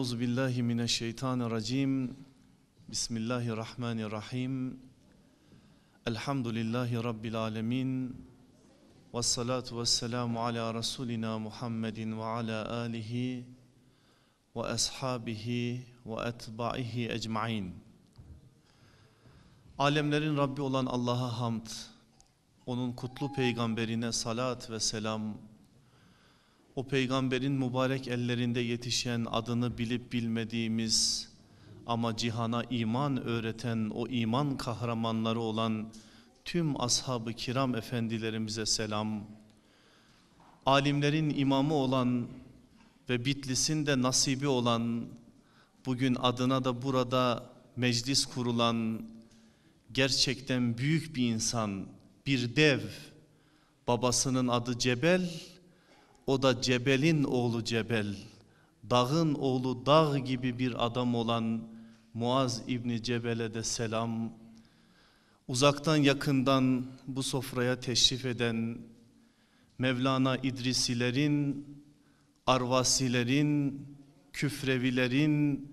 Euzu billahi mineşşeytanirracim. Bismillahirrahmanirrahim. Elhamdülillahi rabbil alamin. Ves salatu vesselamu ala rasulina Muhammedin ve ala alihi ve ashabihi ve etbaihi ecmaîn. Alemlerin Rabbi olan Allah'a hamd, onun kutlu peygamberine salat ve selam o peygamberin mübarek ellerinde yetişen adını bilip bilmediğimiz ama cihana iman öğreten o iman kahramanları olan tüm ashab-ı kiram efendilerimize selam. Alimlerin imamı olan ve Bitlis'in de nasibi olan bugün adına da burada meclis kurulan gerçekten büyük bir insan, bir dev. Babasının adı Cebel, o da Cebel'in oğlu Cebel, dağın oğlu dağ gibi bir adam olan Muaz İbni Cebel'e de selam. Uzaktan yakından bu sofraya teşrif eden Mevlana İdrisilerin, Arvasilerin, Küfrevilerin,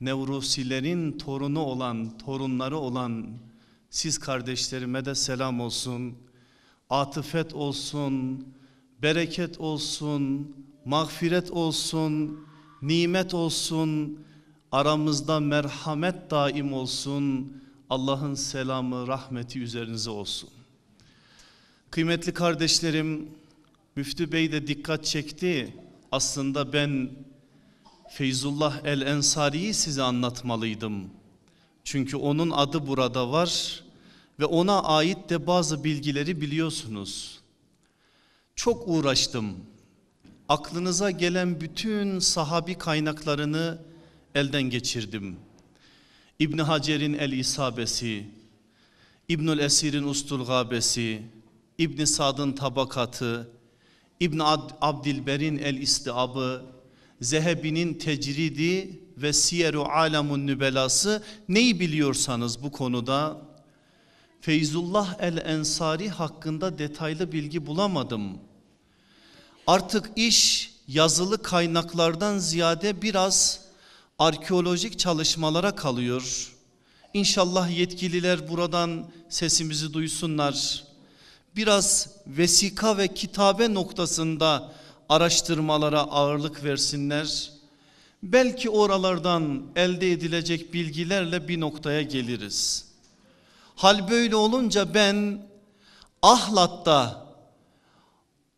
Nevrusilerin torunu olan, torunları olan siz kardeşlerime de selam olsun. Atıfet olsun, bereket olsun, mağfiret olsun, nimet olsun, aramızda merhamet daim olsun. Allah'ın selamı, rahmeti üzerinize olsun. Kıymetli kardeşlerim, Müftü Bey de dikkat çekti. Aslında ben Feyzullah el Ensari'yi size anlatmalıydım. Çünkü onun adı burada var ve ona ait de bazı bilgileri biliyorsunuz. Çok uğraştım. Aklınıza gelen bütün sahabi kaynaklarını elden geçirdim. İbn Hacer'in El İsabesi, İbnül Esir'in Ustul Gabesi, İbn Sad'ın Tabakatı, İbn Ad Abdilber'in El İstiabı, Zehebi'nin Tecridi ve Siyeru Alamun Nübelası neyi biliyorsanız bu konuda Feyzullah el Ensari hakkında detaylı bilgi bulamadım. Artık iş yazılı kaynaklardan ziyade biraz arkeolojik çalışmalara kalıyor. İnşallah yetkililer buradan sesimizi duysunlar. Biraz vesika ve kitabe noktasında araştırmalara ağırlık versinler. Belki oralardan elde edilecek bilgilerle bir noktaya geliriz. Hal böyle olunca ben Ahlat'ta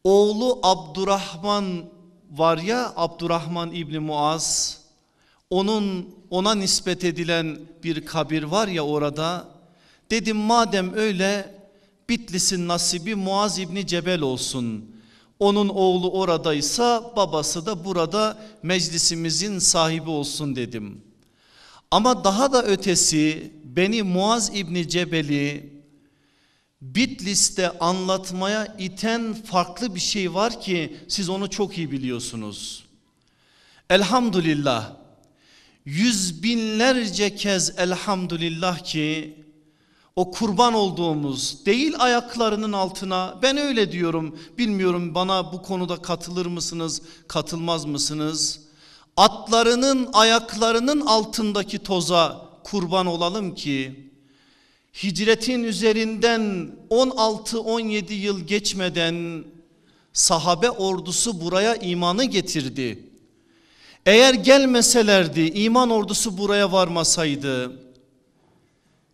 oğlu Abdurrahman var ya Abdurrahman İbni Muaz onun ona nispet edilen bir kabir var ya orada dedim madem öyle Bitlis'in nasibi Muaz İbni Cebel olsun. Onun oğlu oradaysa babası da burada meclisimizin sahibi olsun dedim. Ama daha da ötesi beni Muaz İbni Cebel'i Bitlis'te anlatmaya iten farklı bir şey var ki siz onu çok iyi biliyorsunuz. Elhamdülillah yüz binlerce kez elhamdülillah ki o kurban olduğumuz değil ayaklarının altına ben öyle diyorum bilmiyorum bana bu konuda katılır mısınız katılmaz mısınız atlarının ayaklarının altındaki toza kurban olalım ki hicretin üzerinden 16-17 yıl geçmeden sahabe ordusu buraya imanı getirdi. Eğer gelmeselerdi iman ordusu buraya varmasaydı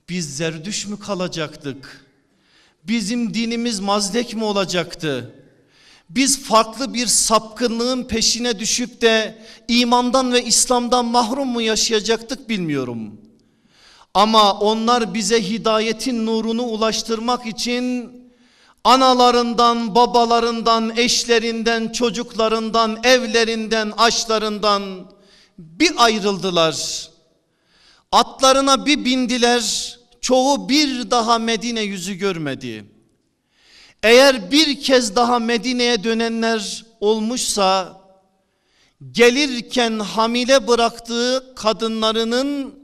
biz zerdüş mü kalacaktık? Bizim dinimiz mazdek mi olacaktı? Biz farklı bir sapkınlığın peşine düşüp de imandan ve İslam'dan mahrum mu yaşayacaktık bilmiyorum.'' Ama onlar bize hidayetin nurunu ulaştırmak için analarından, babalarından, eşlerinden, çocuklarından, evlerinden, aşlarından bir ayrıldılar. Atlarına bir bindiler. Çoğu bir daha Medine yüzü görmedi. Eğer bir kez daha Medine'ye dönenler olmuşsa gelirken hamile bıraktığı kadınlarının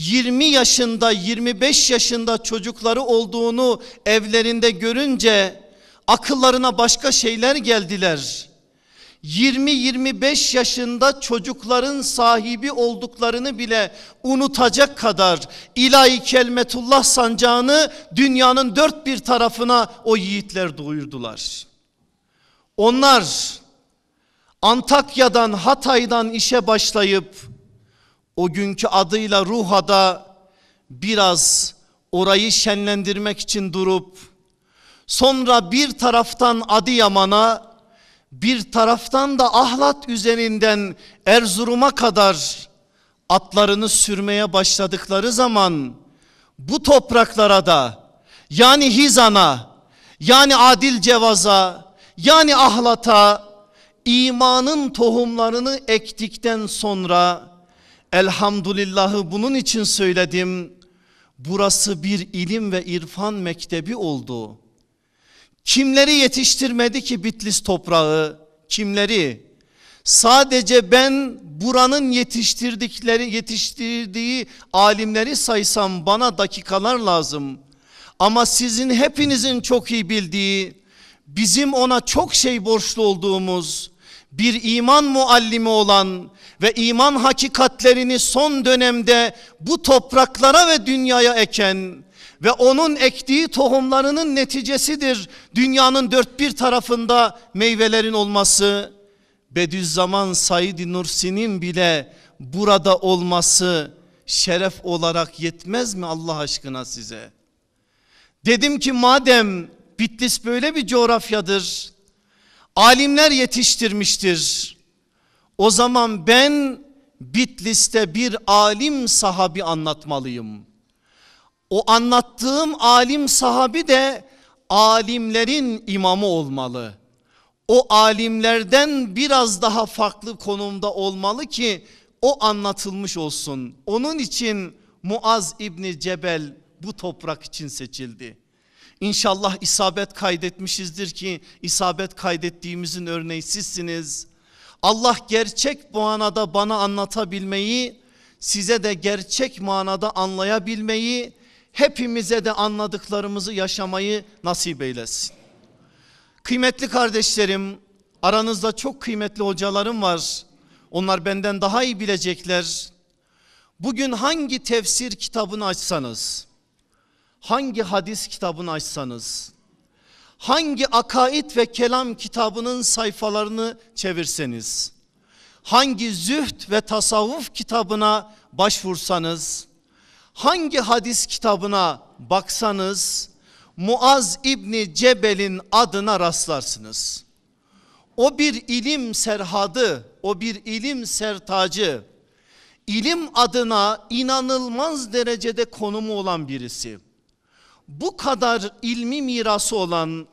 20 yaşında 25 yaşında çocukları olduğunu evlerinde görünce akıllarına başka şeyler geldiler. 20-25 yaşında çocukların sahibi olduklarını bile unutacak kadar ilahi kelmetullah sancağını dünyanın dört bir tarafına o yiğitler duyurdular. Onlar Antakya'dan Hatay'dan işe başlayıp o günkü adıyla Ruha'da biraz orayı şenlendirmek için durup sonra bir taraftan Adıyaman'a bir taraftan da Ahlat üzerinden Erzurum'a kadar atlarını sürmeye başladıkları zaman bu topraklara da yani Hizan'a yani Adil Cevaz'a yani Ahlat'a imanın tohumlarını ektikten sonra Elhamdülillahı bunun için söyledim. Burası bir ilim ve irfan mektebi oldu. Kimleri yetiştirmedi ki Bitlis toprağı? Kimleri? Sadece ben buranın yetiştirdikleri yetiştirdiği alimleri saysam bana dakikalar lazım. Ama sizin hepinizin çok iyi bildiği bizim ona çok şey borçlu olduğumuz bir iman muallimi olan ve iman hakikatlerini son dönemde bu topraklara ve dünyaya eken ve onun ektiği tohumlarının neticesidir dünyanın dört bir tarafında meyvelerin olması. Bediüzzaman Said Nursi'nin bile burada olması şeref olarak yetmez mi Allah aşkına size? Dedim ki madem Bitlis böyle bir coğrafyadır alimler yetiştirmiştir. O zaman ben Bitlis'te bir alim sahabi anlatmalıyım. O anlattığım alim sahabi de alimlerin imamı olmalı. O alimlerden biraz daha farklı konumda olmalı ki o anlatılmış olsun. Onun için Muaz İbni Cebel bu toprak için seçildi. İnşallah isabet kaydetmişizdir ki isabet kaydettiğimizin örneği sizsiniz. Allah gerçek manada bana anlatabilmeyi, size de gerçek manada anlayabilmeyi, hepimize de anladıklarımızı yaşamayı nasip eylesin. Kıymetli kardeşlerim, aranızda çok kıymetli hocalarım var. Onlar benden daha iyi bilecekler. Bugün hangi tefsir kitabını açsanız, hangi hadis kitabını açsanız, hangi akaid ve kelam kitabının sayfalarını çevirseniz, hangi züht ve tasavvuf kitabına başvursanız, hangi hadis kitabına baksanız Muaz İbni Cebel'in adına rastlarsınız. O bir ilim serhadı, o bir ilim sertacı, ilim adına inanılmaz derecede konumu olan birisi bu kadar ilmi mirası olan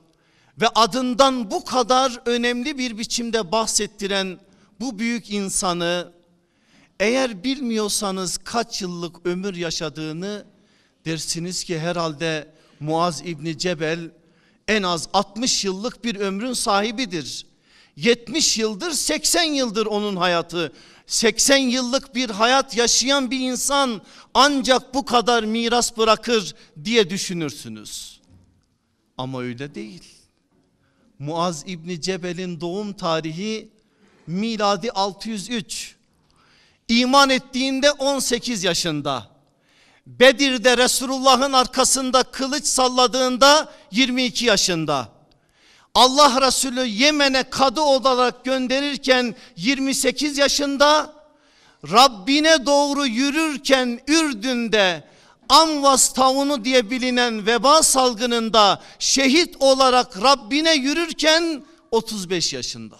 ve adından bu kadar önemli bir biçimde bahsettiren bu büyük insanı eğer bilmiyorsanız kaç yıllık ömür yaşadığını dersiniz ki herhalde Muaz İbni Cebel en az 60 yıllık bir ömrün sahibidir. 70 yıldır 80 yıldır onun hayatı 80 yıllık bir hayat yaşayan bir insan ancak bu kadar miras bırakır diye düşünürsünüz. Ama öyle değil. Muaz İbni Cebel'in doğum tarihi miladi 603. İman ettiğinde 18 yaşında. Bedir'de Resulullah'ın arkasında kılıç salladığında 22 yaşında. Allah Resulü Yemen'e kadı olarak gönderirken 28 yaşında Rabbine doğru yürürken Ürdün'de Amvas tavunu diye bilinen veba salgınında şehit olarak Rabbine yürürken 35 yaşında.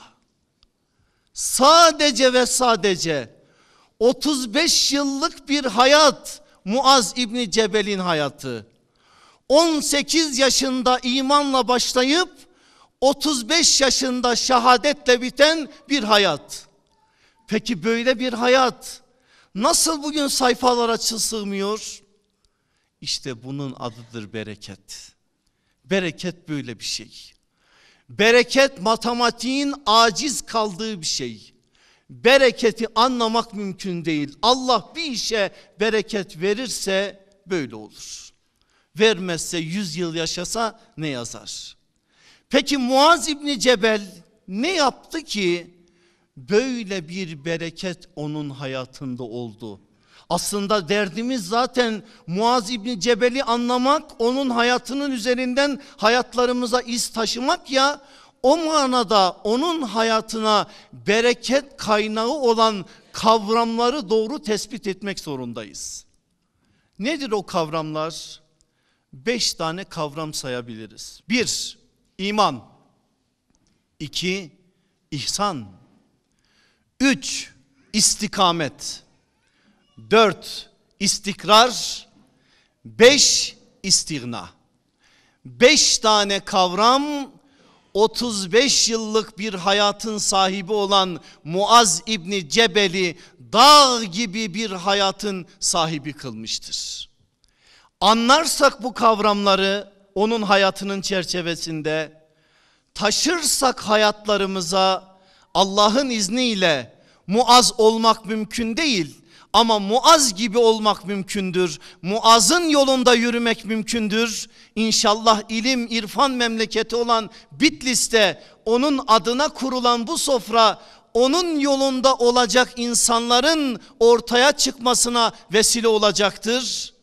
Sadece ve sadece 35 yıllık bir hayat Muaz İbni Cebel'in hayatı. 18 yaşında imanla başlayıp 35 yaşında şehadetle biten bir hayat. Peki böyle bir hayat nasıl bugün sayfalara sığmıyor? İşte bunun adıdır bereket. Bereket böyle bir şey. Bereket matematiğin aciz kaldığı bir şey. Bereketi anlamak mümkün değil. Allah bir işe bereket verirse böyle olur. Vermezse yüz yıl yaşasa ne yazar? Peki Muaz İbni Cebel ne yaptı ki böyle bir bereket onun hayatında oldu? Aslında derdimiz zaten Muaz İbni Cebel'i anlamak, onun hayatının üzerinden hayatlarımıza iz taşımak ya o manada onun hayatına bereket kaynağı olan kavramları doğru tespit etmek zorundayız. Nedir o kavramlar? Beş tane kavram sayabiliriz. Bir, iman. 2 ihsan. 3 istikamet. 4 istikrar. 5 istigna. 5 tane kavram 35 yıllık bir hayatın sahibi olan Muaz İbni Cebel'i dağ gibi bir hayatın sahibi kılmıştır. Anlarsak bu kavramları onun hayatının çerçevesinde taşırsak hayatlarımıza Allah'ın izniyle Muaz olmak mümkün değil ama Muaz gibi olmak mümkündür. Muaz'ın yolunda yürümek mümkündür. İnşallah ilim, irfan memleketi olan Bitlis'te onun adına kurulan bu sofra onun yolunda olacak insanların ortaya çıkmasına vesile olacaktır.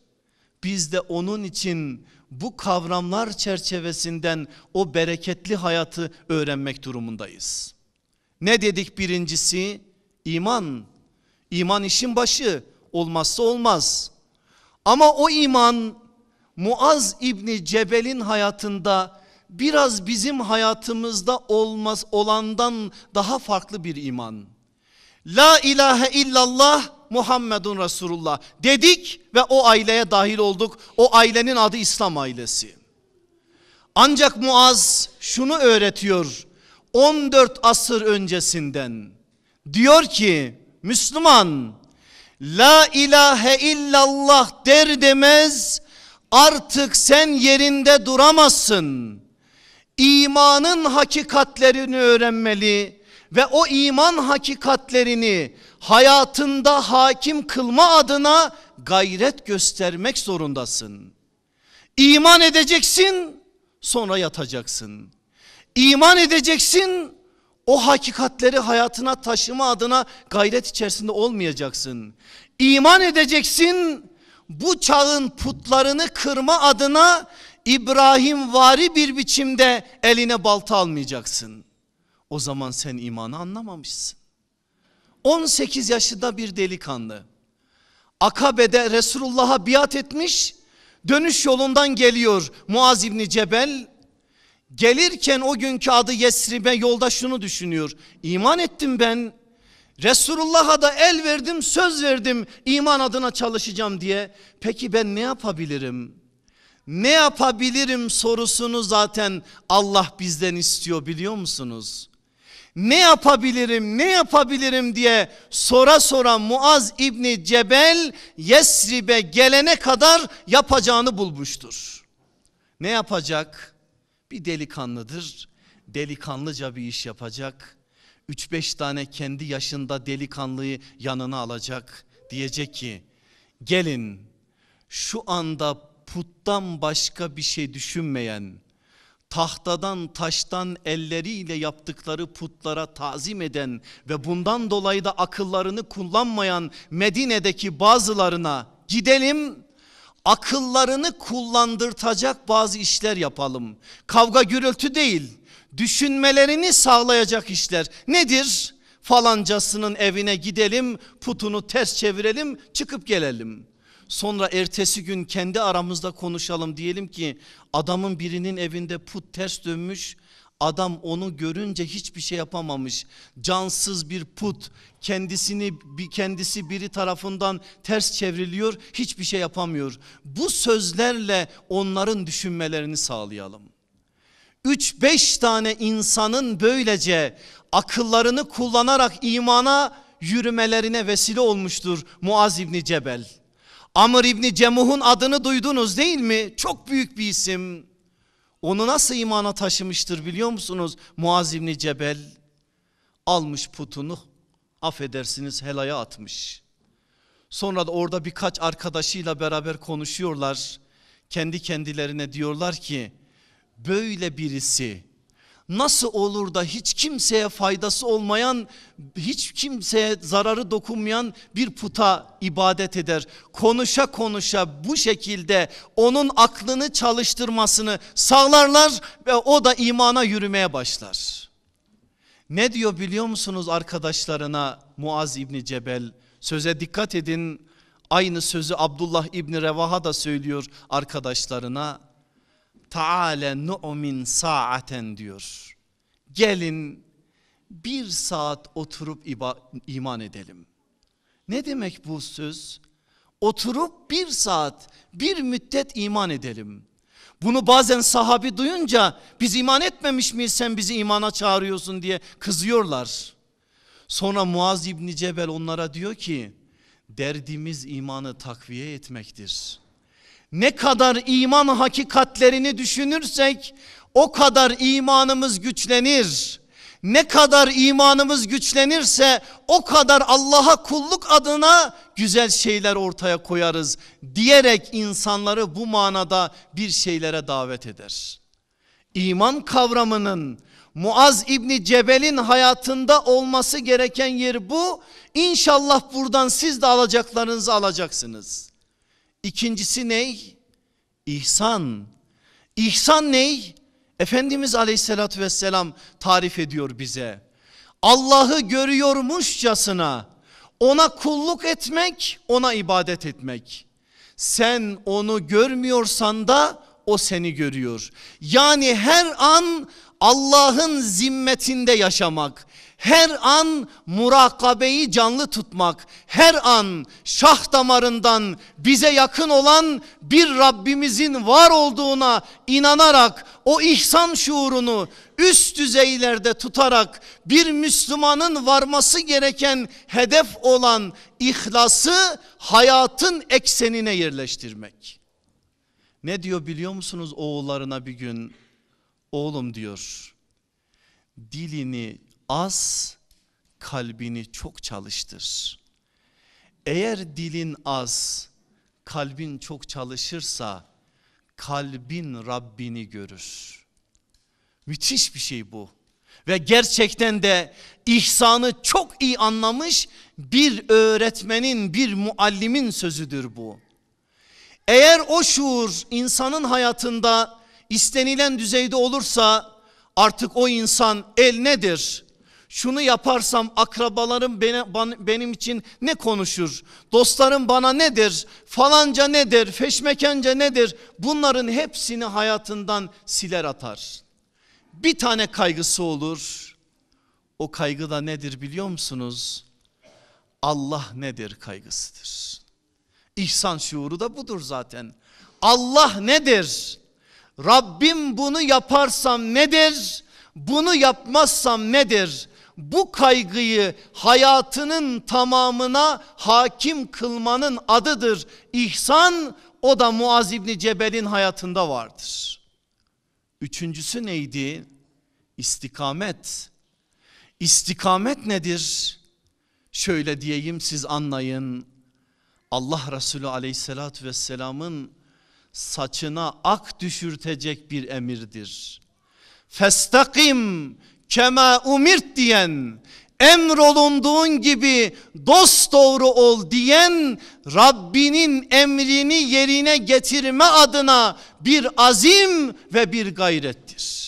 Biz de onun için bu kavramlar çerçevesinden o bereketli hayatı öğrenmek durumundayız. Ne dedik birincisi? İman. İman işin başı olmazsa olmaz. Ama o iman Muaz İbni Cebel'in hayatında biraz bizim hayatımızda olmaz olandan daha farklı bir iman. La ilahe illallah Muhammedun Resulullah dedik ve o aileye dahil olduk. O ailenin adı İslam ailesi. Ancak Muaz şunu öğretiyor 14 asır öncesinden. Diyor ki Müslüman la ilahe illallah der demez artık sen yerinde duramazsın. İmanın hakikatlerini öğrenmeli ve o iman hakikatlerini hayatında hakim kılma adına gayret göstermek zorundasın. İman edeceksin sonra yatacaksın. İman edeceksin o hakikatleri hayatına taşıma adına gayret içerisinde olmayacaksın. İman edeceksin bu çağın putlarını kırma adına İbrahim vari bir biçimde eline balta almayacaksın. O zaman sen imanı anlamamışsın. 18 yaşında bir delikanlı. Akabe'de Resulullah'a biat etmiş. Dönüş yolundan geliyor Muaz İbni Cebel. Gelirken o günkü adı Yesrib'e yolda şunu düşünüyor. İman ettim ben. Resulullah'a da el verdim söz verdim iman adına çalışacağım diye. Peki ben ne yapabilirim? Ne yapabilirim sorusunu zaten Allah bizden istiyor biliyor musunuz? Ne yapabilirim ne yapabilirim diye sora sora Muaz İbni Cebel Yesrib'e gelene kadar yapacağını bulmuştur. Ne yapacak? Bir delikanlıdır. Delikanlıca bir iş yapacak. 3-5 tane kendi yaşında delikanlıyı yanına alacak. Diyecek ki gelin şu anda puttan başka bir şey düşünmeyen tahtadan taştan elleriyle yaptıkları putlara tazim eden ve bundan dolayı da akıllarını kullanmayan Medine'deki bazılarına gidelim akıllarını kullandırtacak bazı işler yapalım. Kavga gürültü değil düşünmelerini sağlayacak işler nedir? Falancasının evine gidelim putunu ters çevirelim çıkıp gelelim sonra ertesi gün kendi aramızda konuşalım diyelim ki adamın birinin evinde put ters dönmüş adam onu görünce hiçbir şey yapamamış cansız bir put kendisini bir kendisi biri tarafından ters çevriliyor hiçbir şey yapamıyor bu sözlerle onların düşünmelerini sağlayalım 3-5 tane insanın böylece akıllarını kullanarak imana yürümelerine vesile olmuştur Muaz İbni Cebel. Amr İbni Cemuh'un adını duydunuz değil mi? Çok büyük bir isim. Onu nasıl imana taşımıştır biliyor musunuz? Muaz İbni Cebel almış putunu affedersiniz helaya atmış. Sonra da orada birkaç arkadaşıyla beraber konuşuyorlar. Kendi kendilerine diyorlar ki böyle birisi nasıl olur da hiç kimseye faydası olmayan, hiç kimseye zararı dokunmayan bir puta ibadet eder. Konuşa konuşa bu şekilde onun aklını çalıştırmasını sağlarlar ve o da imana yürümeye başlar. Ne diyor biliyor musunuz arkadaşlarına Muaz İbni Cebel? Söze dikkat edin. Aynı sözü Abdullah İbni Revaha da söylüyor arkadaşlarına Taale nu'min saaten diyor. Gelin bir saat oturup iman edelim. Ne demek bu söz? Oturup bir saat bir müddet iman edelim. Bunu bazen sahabi duyunca biz iman etmemiş miyiz sen bizi imana çağırıyorsun diye kızıyorlar. Sonra Muaz İbni Cebel onlara diyor ki derdimiz imanı takviye etmektir ne kadar iman hakikatlerini düşünürsek o kadar imanımız güçlenir. Ne kadar imanımız güçlenirse o kadar Allah'a kulluk adına güzel şeyler ortaya koyarız diyerek insanları bu manada bir şeylere davet eder. İman kavramının Muaz İbni Cebel'in hayatında olması gereken yer bu. İnşallah buradan siz de alacaklarınızı alacaksınız. İkincisi ney? İhsan. İhsan ney? Efendimiz aleyhissalatü vesselam tarif ediyor bize. Allah'ı görüyormuşçasına ona kulluk etmek, ona ibadet etmek. Sen onu görmüyorsan da o seni görüyor. Yani her an Allah'ın zimmetinde yaşamak her an murakabeyi canlı tutmak, her an şah damarından bize yakın olan bir Rabbimizin var olduğuna inanarak o ihsan şuurunu üst düzeylerde tutarak bir Müslümanın varması gereken hedef olan ihlası hayatın eksenine yerleştirmek. Ne diyor biliyor musunuz oğullarına bir gün? Oğlum diyor dilini az kalbini çok çalıştır. Eğer dilin az kalbin çok çalışırsa kalbin Rabbini görür. Müthiş bir şey bu. Ve gerçekten de ihsanı çok iyi anlamış bir öğretmenin, bir muallimin sözüdür bu. Eğer o şuur insanın hayatında istenilen düzeyde olursa artık o insan el nedir? şunu yaparsam akrabalarım benim için ne konuşur? Dostlarım bana nedir? Falanca nedir? Feşmekence nedir? Bunların hepsini hayatından siler atar. Bir tane kaygısı olur. O kaygı da nedir biliyor musunuz? Allah nedir kaygısıdır. İhsan şuuru da budur zaten. Allah nedir? Rabbim bunu yaparsam nedir? Bunu yapmazsam nedir? bu kaygıyı hayatının tamamına hakim kılmanın adıdır İhsan O da Muaz İbni Cebel'in hayatında vardır. Üçüncüsü neydi? İstikamet. İstikamet nedir? Şöyle diyeyim siz anlayın. Allah Resulü aleyhissalatü vesselamın saçına ak düşürtecek bir emirdir. Festakim kema umirt diyen emrolunduğun gibi dost doğru ol diyen Rabbinin emrini yerine getirme adına bir azim ve bir gayrettir.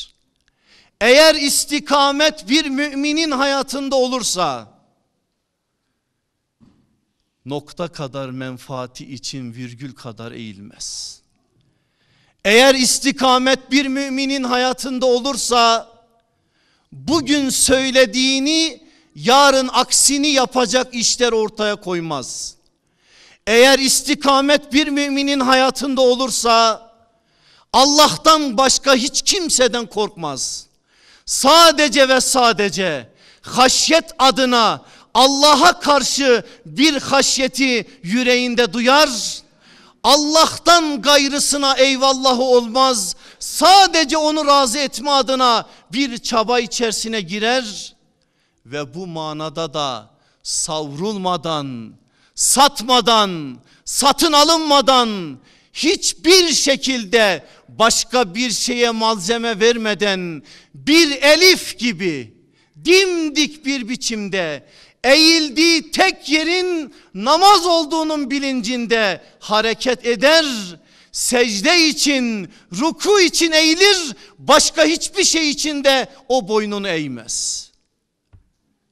Eğer istikamet bir müminin hayatında olursa nokta kadar menfaati için virgül kadar eğilmez. Eğer istikamet bir müminin hayatında olursa bugün söylediğini yarın aksini yapacak işler ortaya koymaz. Eğer istikamet bir müminin hayatında olursa Allah'tan başka hiç kimseden korkmaz. Sadece ve sadece haşyet adına Allah'a karşı bir haşyeti yüreğinde duyar Allah'tan gayrısına eyvallahı olmaz. Sadece onu razı etme adına bir çaba içerisine girer ve bu manada da savrulmadan, satmadan, satın alınmadan hiçbir şekilde başka bir şeye malzeme vermeden bir elif gibi dimdik bir biçimde eğildiği tek yerin namaz olduğunun bilincinde hareket eder. Secde için, ruku için eğilir. Başka hiçbir şey için de o boynunu eğmez.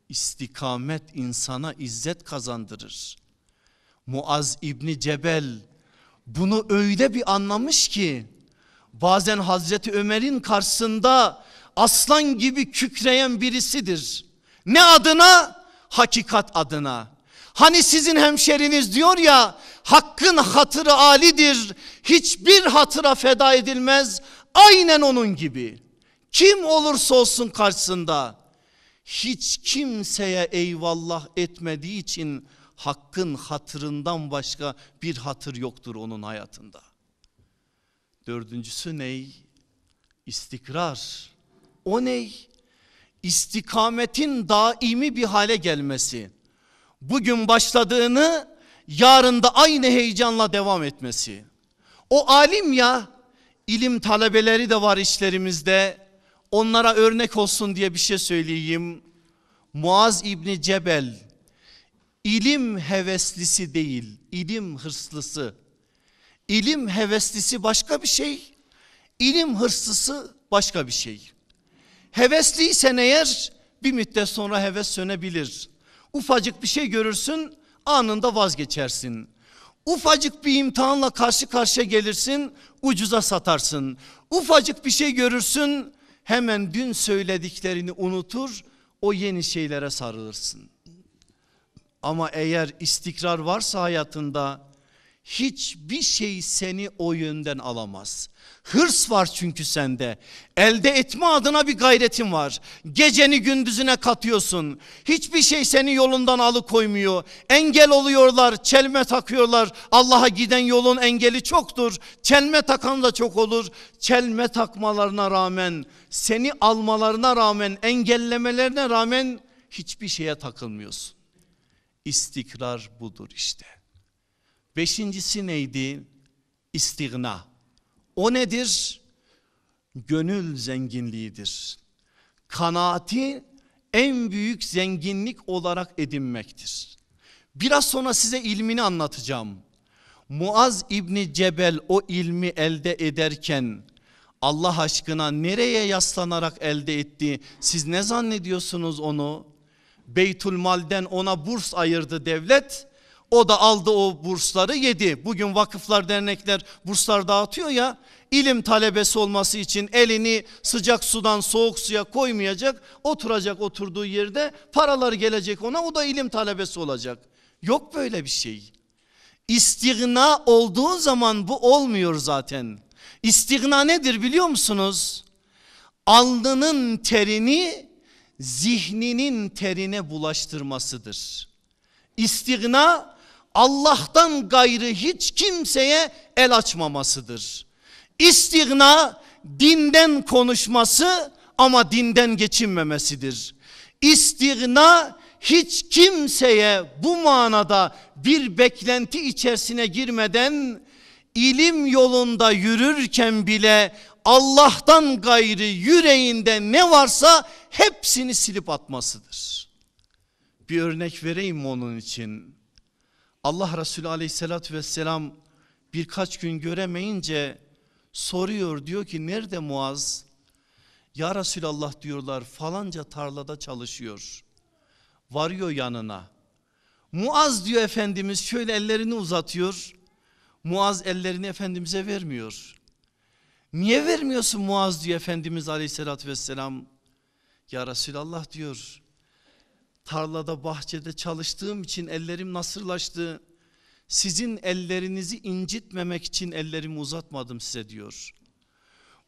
İstikamet insana izzet kazandırır. Muaz İbni Cebel bunu öyle bir anlamış ki bazen Hazreti Ömer'in karşısında aslan gibi kükreyen birisidir. Ne adına? hakikat adına. Hani sizin hemşeriniz diyor ya hakkın hatırı alidir. Hiçbir hatıra feda edilmez. Aynen onun gibi. Kim olursa olsun karşısında hiç kimseye eyvallah etmediği için hakkın hatırından başka bir hatır yoktur onun hayatında. Dördüncüsü ney? İstikrar. O ney? istikametin daimi bir hale gelmesi. Bugün başladığını yarın da aynı heyecanla devam etmesi. O alim ya ilim talebeleri de var işlerimizde. Onlara örnek olsun diye bir şey söyleyeyim. Muaz İbni Cebel ilim heveslisi değil, ilim hırslısı. İlim heveslisi başka bir şey, ilim hırslısı başka bir şey. Hevesliysen eğer bir müddet sonra heves sönebilir. Ufacık bir şey görürsün anında vazgeçersin. Ufacık bir imtihanla karşı karşıya gelirsin ucuza satarsın. Ufacık bir şey görürsün hemen dün söylediklerini unutur o yeni şeylere sarılırsın. Ama eğer istikrar varsa hayatında hiçbir şey seni o yönden alamaz. Hırs var çünkü sende. Elde etme adına bir gayretin var. Geceni gündüzüne katıyorsun. Hiçbir şey seni yolundan alıkoymuyor. Engel oluyorlar, çelme takıyorlar. Allah'a giden yolun engeli çoktur. Çelme takan da çok olur. Çelme takmalarına rağmen, seni almalarına rağmen, engellemelerine rağmen hiçbir şeye takılmıyorsun. İstikrar budur işte. Beşincisi neydi? İstigna. O nedir? Gönül zenginliğidir. Kanaati en büyük zenginlik olarak edinmektir. Biraz sonra size ilmini anlatacağım. Muaz İbni Cebel o ilmi elde ederken Allah aşkına nereye yaslanarak elde etti? Siz ne zannediyorsunuz onu? Beytülmal'den ona burs ayırdı devlet o da aldı o bursları yedi. Bugün vakıflar dernekler burslar dağıtıyor ya. İlim talebesi olması için elini sıcak sudan soğuk suya koymayacak. Oturacak oturduğu yerde paralar gelecek ona o da ilim talebesi olacak. Yok böyle bir şey. İstigna olduğu zaman bu olmuyor zaten. İstigna nedir biliyor musunuz? Alnının terini zihninin terine bulaştırmasıdır. İstigna Allah'tan gayrı hiç kimseye el açmamasıdır. İstigna dinden konuşması ama dinden geçinmemesidir. İstigna hiç kimseye bu manada bir beklenti içerisine girmeden ilim yolunda yürürken bile Allah'tan gayrı yüreğinde ne varsa hepsini silip atmasıdır. Bir örnek vereyim onun için. Allah Resulü aleyhissalatü vesselam birkaç gün göremeyince soruyor diyor ki nerede Muaz? Ya Resulallah diyorlar falanca tarlada çalışıyor. Varıyor yanına. Muaz diyor Efendimiz şöyle ellerini uzatıyor. Muaz ellerini Efendimiz'e vermiyor. Niye vermiyorsun Muaz diyor Efendimiz aleyhissalatü vesselam. Ya Resulallah diyor Tarlada bahçede çalıştığım için ellerim nasırlaştı. Sizin ellerinizi incitmemek için ellerimi uzatmadım size diyor.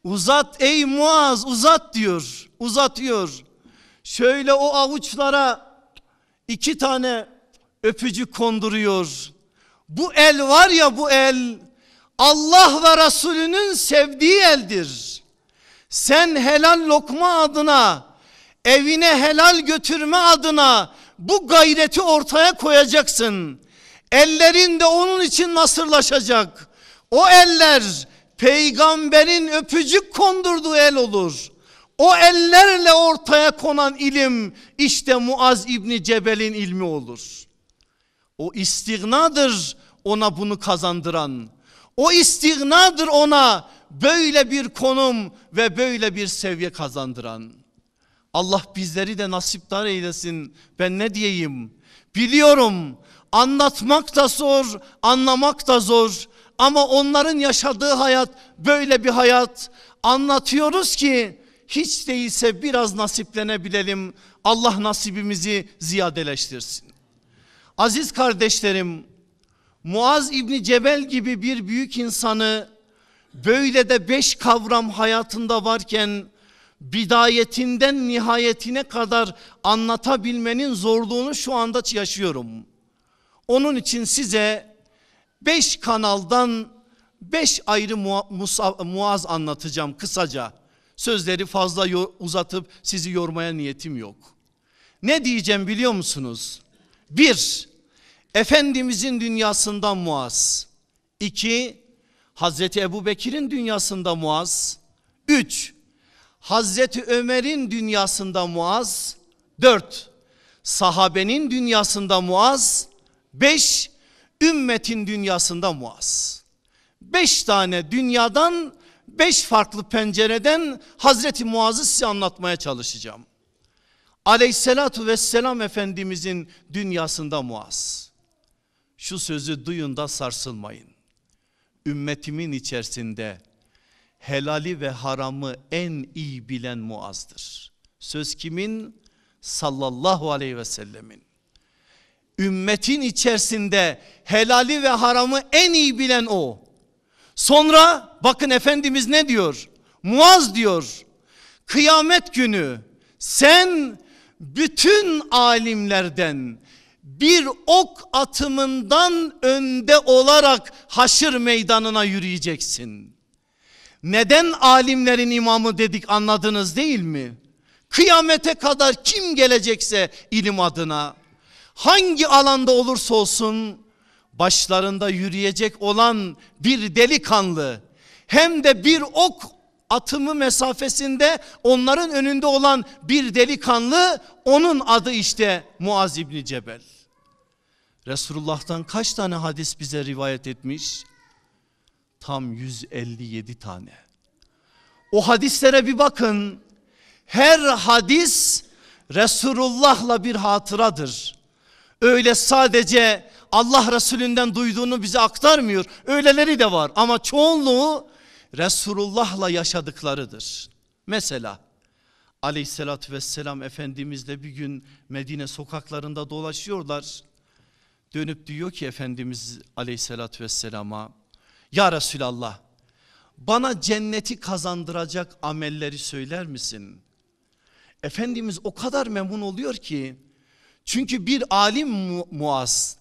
Uzat ey Muaz uzat diyor. Uzatıyor. Şöyle o avuçlara iki tane öpücük konduruyor. Bu el var ya bu el Allah ve Resulünün sevdiği eldir. Sen helal lokma adına evine helal götürme adına bu gayreti ortaya koyacaksın. Ellerin de onun için nasırlaşacak. O eller peygamberin öpücük kondurduğu el olur. O ellerle ortaya konan ilim işte Muaz İbni Cebel'in ilmi olur. O istignadır ona bunu kazandıran. O istignadır ona böyle bir konum ve böyle bir seviye kazandıran. Allah bizleri de nasipdar eylesin. Ben ne diyeyim? Biliyorum anlatmak da zor, anlamak da zor. Ama onların yaşadığı hayat böyle bir hayat. Anlatıyoruz ki hiç değilse biraz nasiplenebilelim. Allah nasibimizi ziyadeleştirsin. Aziz kardeşlerim, Muaz İbni Cebel gibi bir büyük insanı böyle de beş kavram hayatında varken bidayetinden nihayetine kadar anlatabilmenin zorluğunu şu anda yaşıyorum. Onun için size beş kanaldan beş ayrı muaz anlatacağım kısaca. Sözleri fazla uzatıp sizi yormaya niyetim yok. Ne diyeceğim biliyor musunuz? Bir, Efendimizin dünyasında Muaz. İki, Hazreti Ebu Bekir'in dünyasında Muaz. Üç, Hazreti Ömer'in dünyasında Muaz dört. Sahabenin dünyasında Muaz beş. Ümmetin dünyasında Muaz. Beş tane dünyadan beş farklı pencereden Hazreti Muaz'ı size anlatmaya çalışacağım. Aleyhissalatu vesselam Efendimizin dünyasında Muaz. Şu sözü duyun da sarsılmayın. Ümmetimin içerisinde helali ve haramı en iyi bilen Muaz'dır. Söz kimin? Sallallahu aleyhi ve sellemin. Ümmetin içerisinde helali ve haramı en iyi bilen o. Sonra bakın Efendimiz ne diyor? Muaz diyor kıyamet günü sen bütün alimlerden bir ok atımından önde olarak haşır meydanına yürüyeceksin. Neden alimlerin imamı dedik anladınız değil mi? Kıyamete kadar kim gelecekse ilim adına hangi alanda olursa olsun başlarında yürüyecek olan bir delikanlı hem de bir ok atımı mesafesinde onların önünde olan bir delikanlı onun adı işte Muaz İbni Cebel. Resulullah'tan kaç tane hadis bize rivayet etmiş? Tam 157 tane. O hadislere bir bakın. Her hadis Resulullah'la bir hatıradır. Öyle sadece Allah Resulünden duyduğunu bize aktarmıyor. Öyleleri de var ama çoğunluğu Resulullah'la yaşadıklarıdır. Mesela aleyhissalatü vesselam Efendimizle bir gün Medine sokaklarında dolaşıyorlar. Dönüp diyor ki Efendimiz aleyhissalatü vesselama ya Resulallah bana cenneti kazandıracak amelleri söyler misin? Efendimiz o kadar memnun oluyor ki çünkü bir alim mu muaz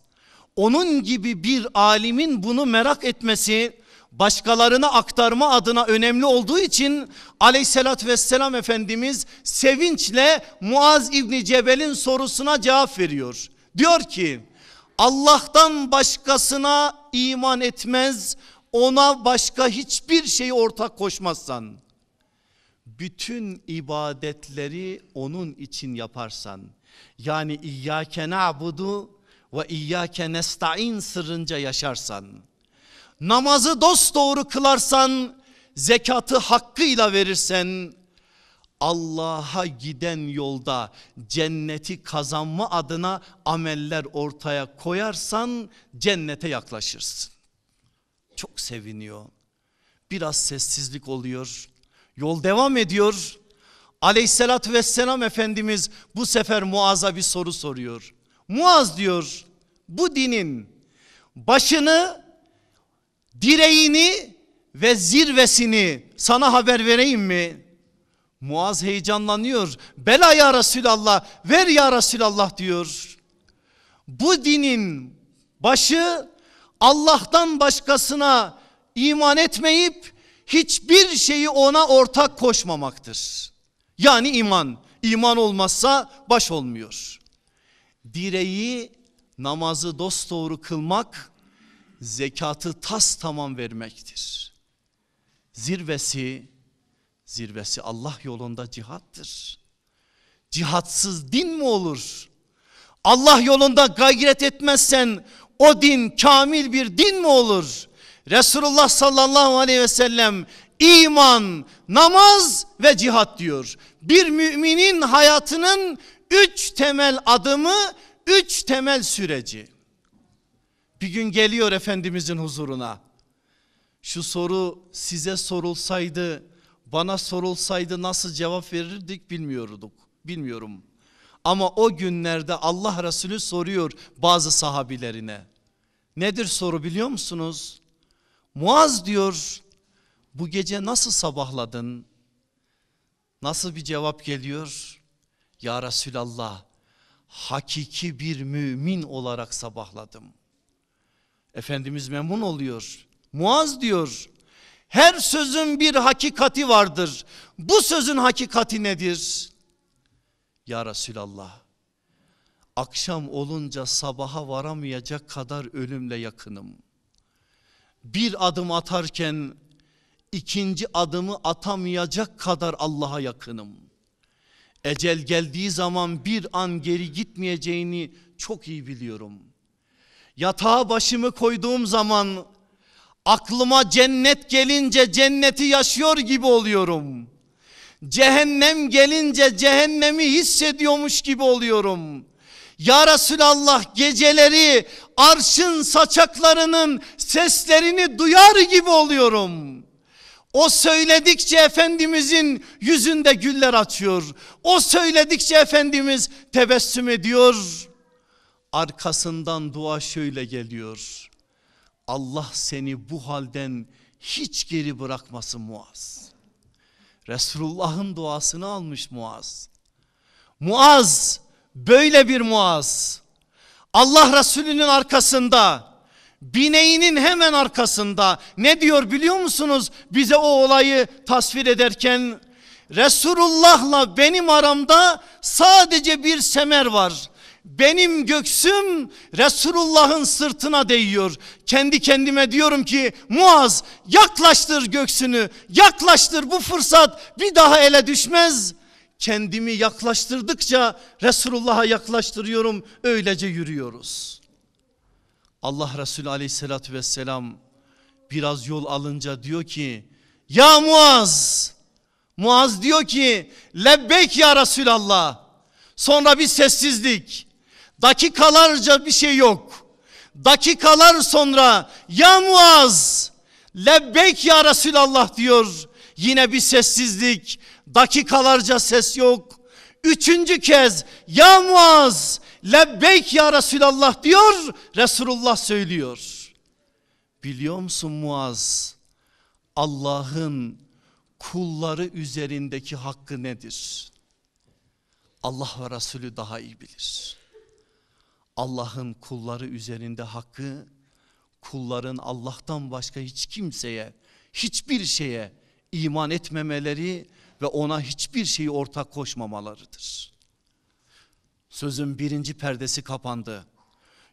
onun gibi bir alimin bunu merak etmesi başkalarına aktarma adına önemli olduğu için aleyhissalatü vesselam Efendimiz sevinçle Muaz İbni Cebel'in sorusuna cevap veriyor. Diyor ki Allah'tan başkasına iman etmez ona başka hiçbir şey ortak koşmazsan, bütün ibadetleri onun için yaparsan, yani İyyâke na'budu ve İyyâke nesta'in sırrınca yaşarsan, namazı dosdoğru kılarsan, zekatı hakkıyla verirsen, Allah'a giden yolda cenneti kazanma adına ameller ortaya koyarsan cennete yaklaşırsın. Çok seviniyor. Biraz sessizlik oluyor. Yol devam ediyor. Aleyhissalatü vesselam Efendimiz bu sefer Muaz'a bir soru soruyor. Muaz diyor bu dinin başını, direğini ve zirvesini sana haber vereyim mi? Muaz heyecanlanıyor. Bela ya Resulallah ver ya Resulallah diyor. Bu dinin başı Allah'tan başkasına iman etmeyip hiçbir şeyi ona ortak koşmamaktır. Yani iman. İman olmazsa baş olmuyor. Direği namazı dost doğru kılmak zekatı tas tamam vermektir. Zirvesi zirvesi Allah yolunda cihattır. Cihatsız din mi olur? Allah yolunda gayret etmezsen o din kamil bir din mi olur? Resulullah sallallahu aleyhi ve sellem iman, namaz ve cihat diyor. Bir müminin hayatının üç temel adımı, üç temel süreci. Bir gün geliyor Efendimizin huzuruna. Şu soru size sorulsaydı, bana sorulsaydı nasıl cevap verirdik bilmiyorduk. Bilmiyorum. Ama o günlerde Allah Resulü soruyor bazı sahabilerine. Nedir soru biliyor musunuz? Muaz diyor bu gece nasıl sabahladın? Nasıl bir cevap geliyor? Ya Resulallah hakiki bir mümin olarak sabahladım. Efendimiz memnun oluyor. Muaz diyor her sözün bir hakikati vardır. Bu sözün hakikati nedir? Ya Resulallah akşam olunca sabaha varamayacak kadar ölümle yakınım. Bir adım atarken ikinci adımı atamayacak kadar Allah'a yakınım. Ecel geldiği zaman bir an geri gitmeyeceğini çok iyi biliyorum. Yatağa başımı koyduğum zaman aklıma cennet gelince cenneti yaşıyor gibi oluyorum.'' Cehennem gelince cehennemi hissediyormuş gibi oluyorum. Ya Resulallah geceleri arşın saçaklarının seslerini duyar gibi oluyorum. O söyledikçe Efendimizin yüzünde güller açıyor. O söyledikçe Efendimiz tebessüm ediyor. Arkasından dua şöyle geliyor. Allah seni bu halden hiç geri bırakmasın Muaz. Resulullah'ın duasını almış Muaz. Muaz böyle bir Muaz. Allah Resulü'nün arkasında bineğinin hemen arkasında ne diyor biliyor musunuz? Bize o olayı tasvir ederken Resulullah'la benim aramda sadece bir semer var. Benim göksüm Resulullah'ın sırtına değiyor. Kendi kendime diyorum ki Muaz yaklaştır göksünü. Yaklaştır bu fırsat bir daha ele düşmez. Kendimi yaklaştırdıkça Resulullah'a yaklaştırıyorum. Öylece yürüyoruz. Allah Resulü aleyhissalatü vesselam biraz yol alınca diyor ki ya Muaz Muaz diyor ki lebbek ya Resulallah sonra bir sessizlik Dakikalarca bir şey yok. Dakikalar sonra ya Muaz lebbek ya Resulallah diyor. Yine bir sessizlik. Dakikalarca ses yok. Üçüncü kez ya Muaz lebbek ya Resulallah diyor. Resulullah söylüyor. Biliyor musun Muaz? Allah'ın kulları üzerindeki hakkı nedir? Allah ve Resulü daha iyi bilir. Allah'ın kulları üzerinde hakkı, kulların Allah'tan başka hiç kimseye, hiçbir şeye iman etmemeleri ve ona hiçbir şeyi ortak koşmamalarıdır. Sözün birinci perdesi kapandı.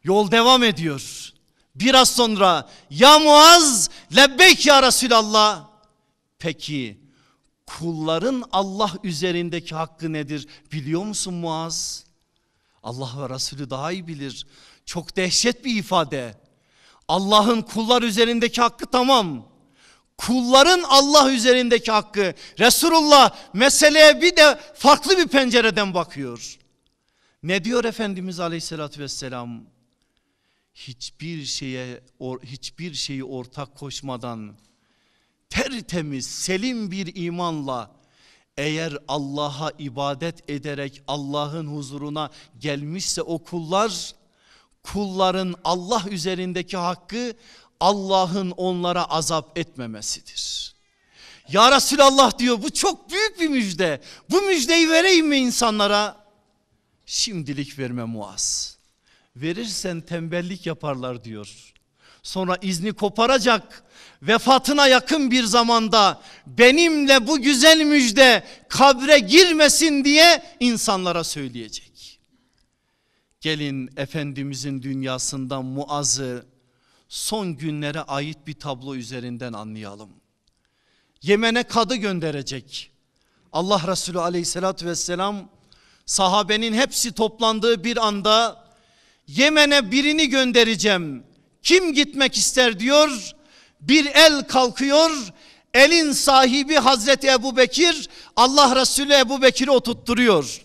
Yol devam ediyor. Biraz sonra ya Muaz lebbek ya Resulallah. Peki kulların Allah üzerindeki hakkı nedir biliyor musun Muaz? Allah ve Resulü daha iyi bilir. Çok dehşet bir ifade. Allah'ın kullar üzerindeki hakkı tamam. Kulların Allah üzerindeki hakkı. Resulullah meseleye bir de farklı bir pencereden bakıyor. Ne diyor Efendimiz Aleyhisselatü Vesselam? Hiçbir şeye hiçbir şeyi ortak koşmadan tertemiz selim bir imanla eğer Allah'a ibadet ederek Allah'ın huzuruna gelmişse o kullar kulların Allah üzerindeki hakkı Allah'ın onlara azap etmemesidir. Ya Resulallah diyor bu çok büyük bir müjde. Bu müjdeyi vereyim mi insanlara? Şimdilik verme Muaz. Verirsen tembellik yaparlar diyor. Sonra izni koparacak vefatına yakın bir zamanda benimle bu güzel müjde kabre girmesin diye insanlara söyleyecek. Gelin Efendimizin dünyasından Muaz'ı son günlere ait bir tablo üzerinden anlayalım. Yemen'e kadı gönderecek. Allah Resulü aleyhissalatü vesselam sahabenin hepsi toplandığı bir anda Yemen'e birini göndereceğim kim gitmek ister diyor. Bir el kalkıyor. Elin sahibi Hazreti Ebu Bekir Allah Resulü Ebu Bekir'i oturtturuyor.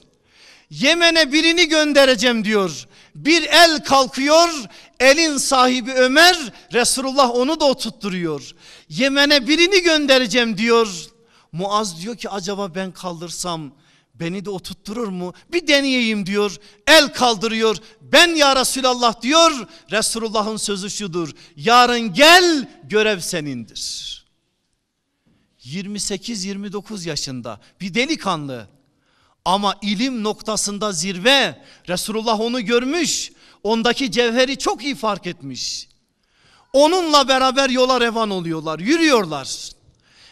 Yemen'e birini göndereceğim diyor. Bir el kalkıyor elin sahibi Ömer Resulullah onu da oturtturuyor. Yemen'e birini göndereceğim diyor. Muaz diyor ki acaba ben kaldırsam Beni de oturtturur mu? Bir deneyeyim diyor. El kaldırıyor. Ben ya Resulallah diyor. Resulullah'ın sözü şudur. Yarın gel görev senindir. 28-29 yaşında bir delikanlı ama ilim noktasında zirve. Resulullah onu görmüş. Ondaki cevheri çok iyi fark etmiş. Onunla beraber yola revan oluyorlar, yürüyorlar.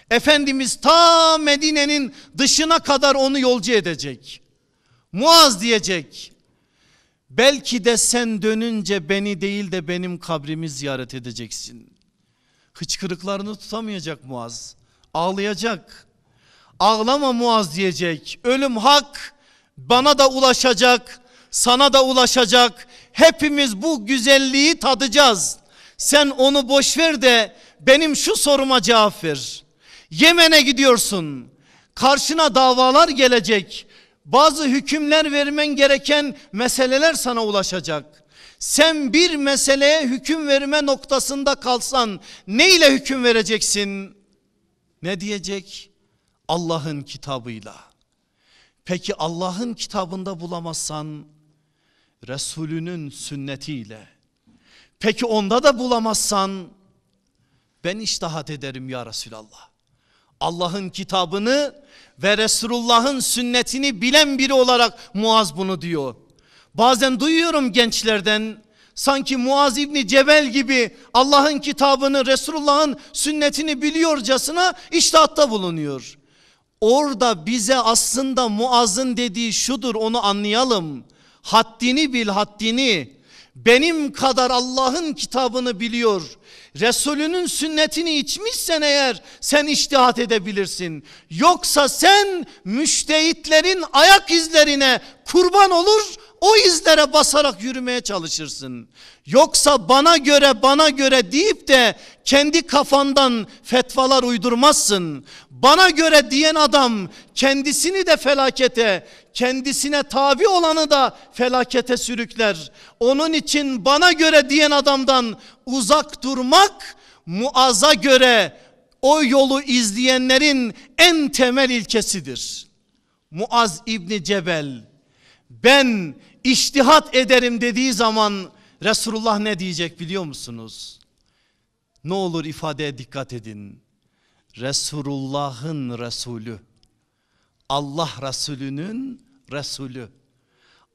Efendimiz ta Medine'nin dışına kadar onu yolcu edecek. Muaz diyecek. Belki de sen dönünce beni değil de benim kabrimi ziyaret edeceksin. Hıçkırıklarını tutamayacak Muaz. Ağlayacak. Ağlama Muaz diyecek. Ölüm hak bana da ulaşacak. Sana da ulaşacak. Hepimiz bu güzelliği tadacağız. Sen onu boş ver de benim şu soruma cevap ver. Yemen'e gidiyorsun. Karşına davalar gelecek. Bazı hükümler vermen gereken meseleler sana ulaşacak. Sen bir meseleye hüküm verme noktasında kalsan ne ile hüküm vereceksin? Ne diyecek? Allah'ın kitabıyla. Peki Allah'ın kitabında bulamazsan Resulünün sünnetiyle. Peki onda da bulamazsan ben iştahat ederim ya Resulallah. Allah'ın kitabını ve Resulullah'ın sünnetini bilen biri olarak Muaz bunu diyor. Bazen duyuyorum gençlerden sanki Muaz İbni Cebel gibi Allah'ın kitabını Resulullah'ın sünnetini biliyorcasına iştahatta bulunuyor. Orada bize aslında Muaz'ın dediği şudur onu anlayalım. Haddini bil haddini benim kadar Allah'ın kitabını biliyor. Resulünün sünnetini içmişsen eğer sen iştihat edebilirsin. Yoksa sen müştehitlerin ayak izlerine kurban olur o izlere basarak yürümeye çalışırsın. Yoksa bana göre bana göre deyip de kendi kafandan fetvalar uydurmazsın. Bana göre diyen adam kendisini de felakete, kendisine tabi olanı da felakete sürükler. Onun için bana göre diyen adamdan uzak durmak muaza göre o yolu izleyenlerin en temel ilkesidir. Muaz İbni Cebel ben iştihat ederim dediği zaman Resulullah ne diyecek biliyor musunuz? Ne olur ifadeye dikkat edin. Resulullah'ın Resulü Allah Resulü'nün Resulü.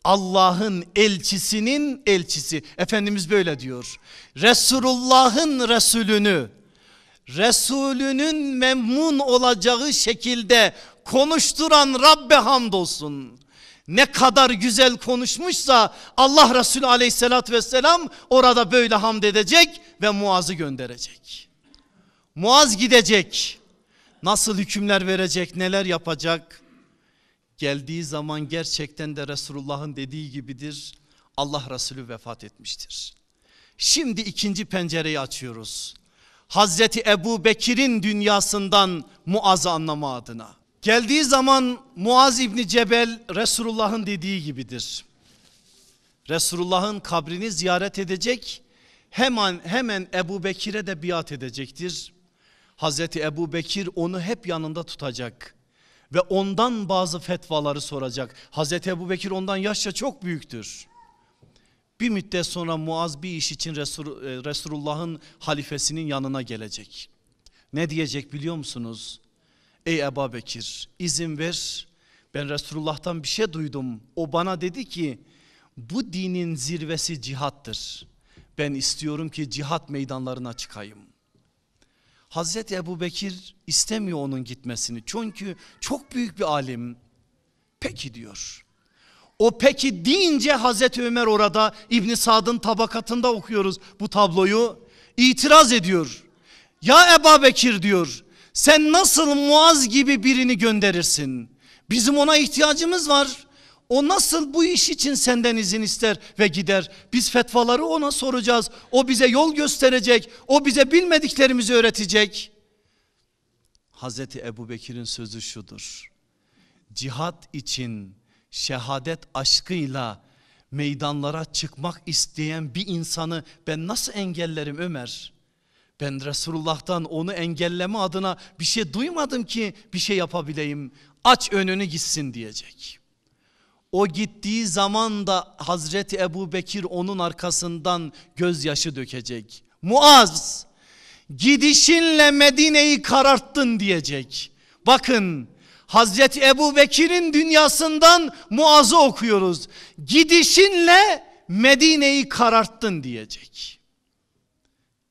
Allah'ın elçisinin elçisi. Efendimiz böyle diyor. Resulullah'ın Resulünü, Resulünün memnun olacağı şekilde konuşturan Rabbe hamdolsun. Ne kadar güzel konuşmuşsa Allah Resulü aleyhissalatü vesselam orada böyle hamd edecek ve Muaz'ı gönderecek. Muaz gidecek. Nasıl hükümler verecek, neler yapacak? geldiği zaman gerçekten de Resulullah'ın dediği gibidir. Allah Resulü vefat etmiştir. Şimdi ikinci pencereyi açıyoruz. Hazreti Ebu Bekir'in dünyasından Muaz'ı anlama adına. Geldiği zaman Muaz İbni Cebel Resulullah'ın dediği gibidir. Resulullah'ın kabrini ziyaret edecek hemen hemen Ebu Bekir'e de biat edecektir. Hazreti Ebu Bekir onu hep yanında tutacak ve ondan bazı fetvaları soracak. Hazreti Ebu Bekir ondan yaşça çok büyüktür. Bir müddet sonra Muaz bir iş için Resul, e, Resulullah'ın halifesinin yanına gelecek. Ne diyecek biliyor musunuz? Ey Ebu Bekir izin ver ben Resulullah'tan bir şey duydum. O bana dedi ki bu dinin zirvesi cihattır. Ben istiyorum ki cihat meydanlarına çıkayım. Hazreti Ebu Bekir istemiyor onun gitmesini. Çünkü çok büyük bir alim. Peki diyor. O peki deyince Hazreti Ömer orada İbni Sad'ın tabakatında okuyoruz bu tabloyu. İtiraz ediyor. Ya Ebu Bekir diyor sen nasıl Muaz gibi birini gönderirsin? Bizim ona ihtiyacımız var. O nasıl bu iş için senden izin ister ve gider? Biz fetvaları ona soracağız. O bize yol gösterecek. O bize bilmediklerimizi öğretecek. Hazreti Ebubekir'in sözü şudur. Cihat için şehadet aşkıyla meydanlara çıkmak isteyen bir insanı ben nasıl engellerim Ömer? Ben Resulullah'tan onu engelleme adına bir şey duymadım ki bir şey yapabileyim. Aç önünü gitsin diyecek. O gittiği zaman da Hazreti Ebu Bekir onun arkasından gözyaşı dökecek. Muaz gidişinle Medine'yi kararttın diyecek. Bakın Hazreti Ebu Bekir'in dünyasından Muaz'ı okuyoruz. Gidişinle Medine'yi kararttın diyecek.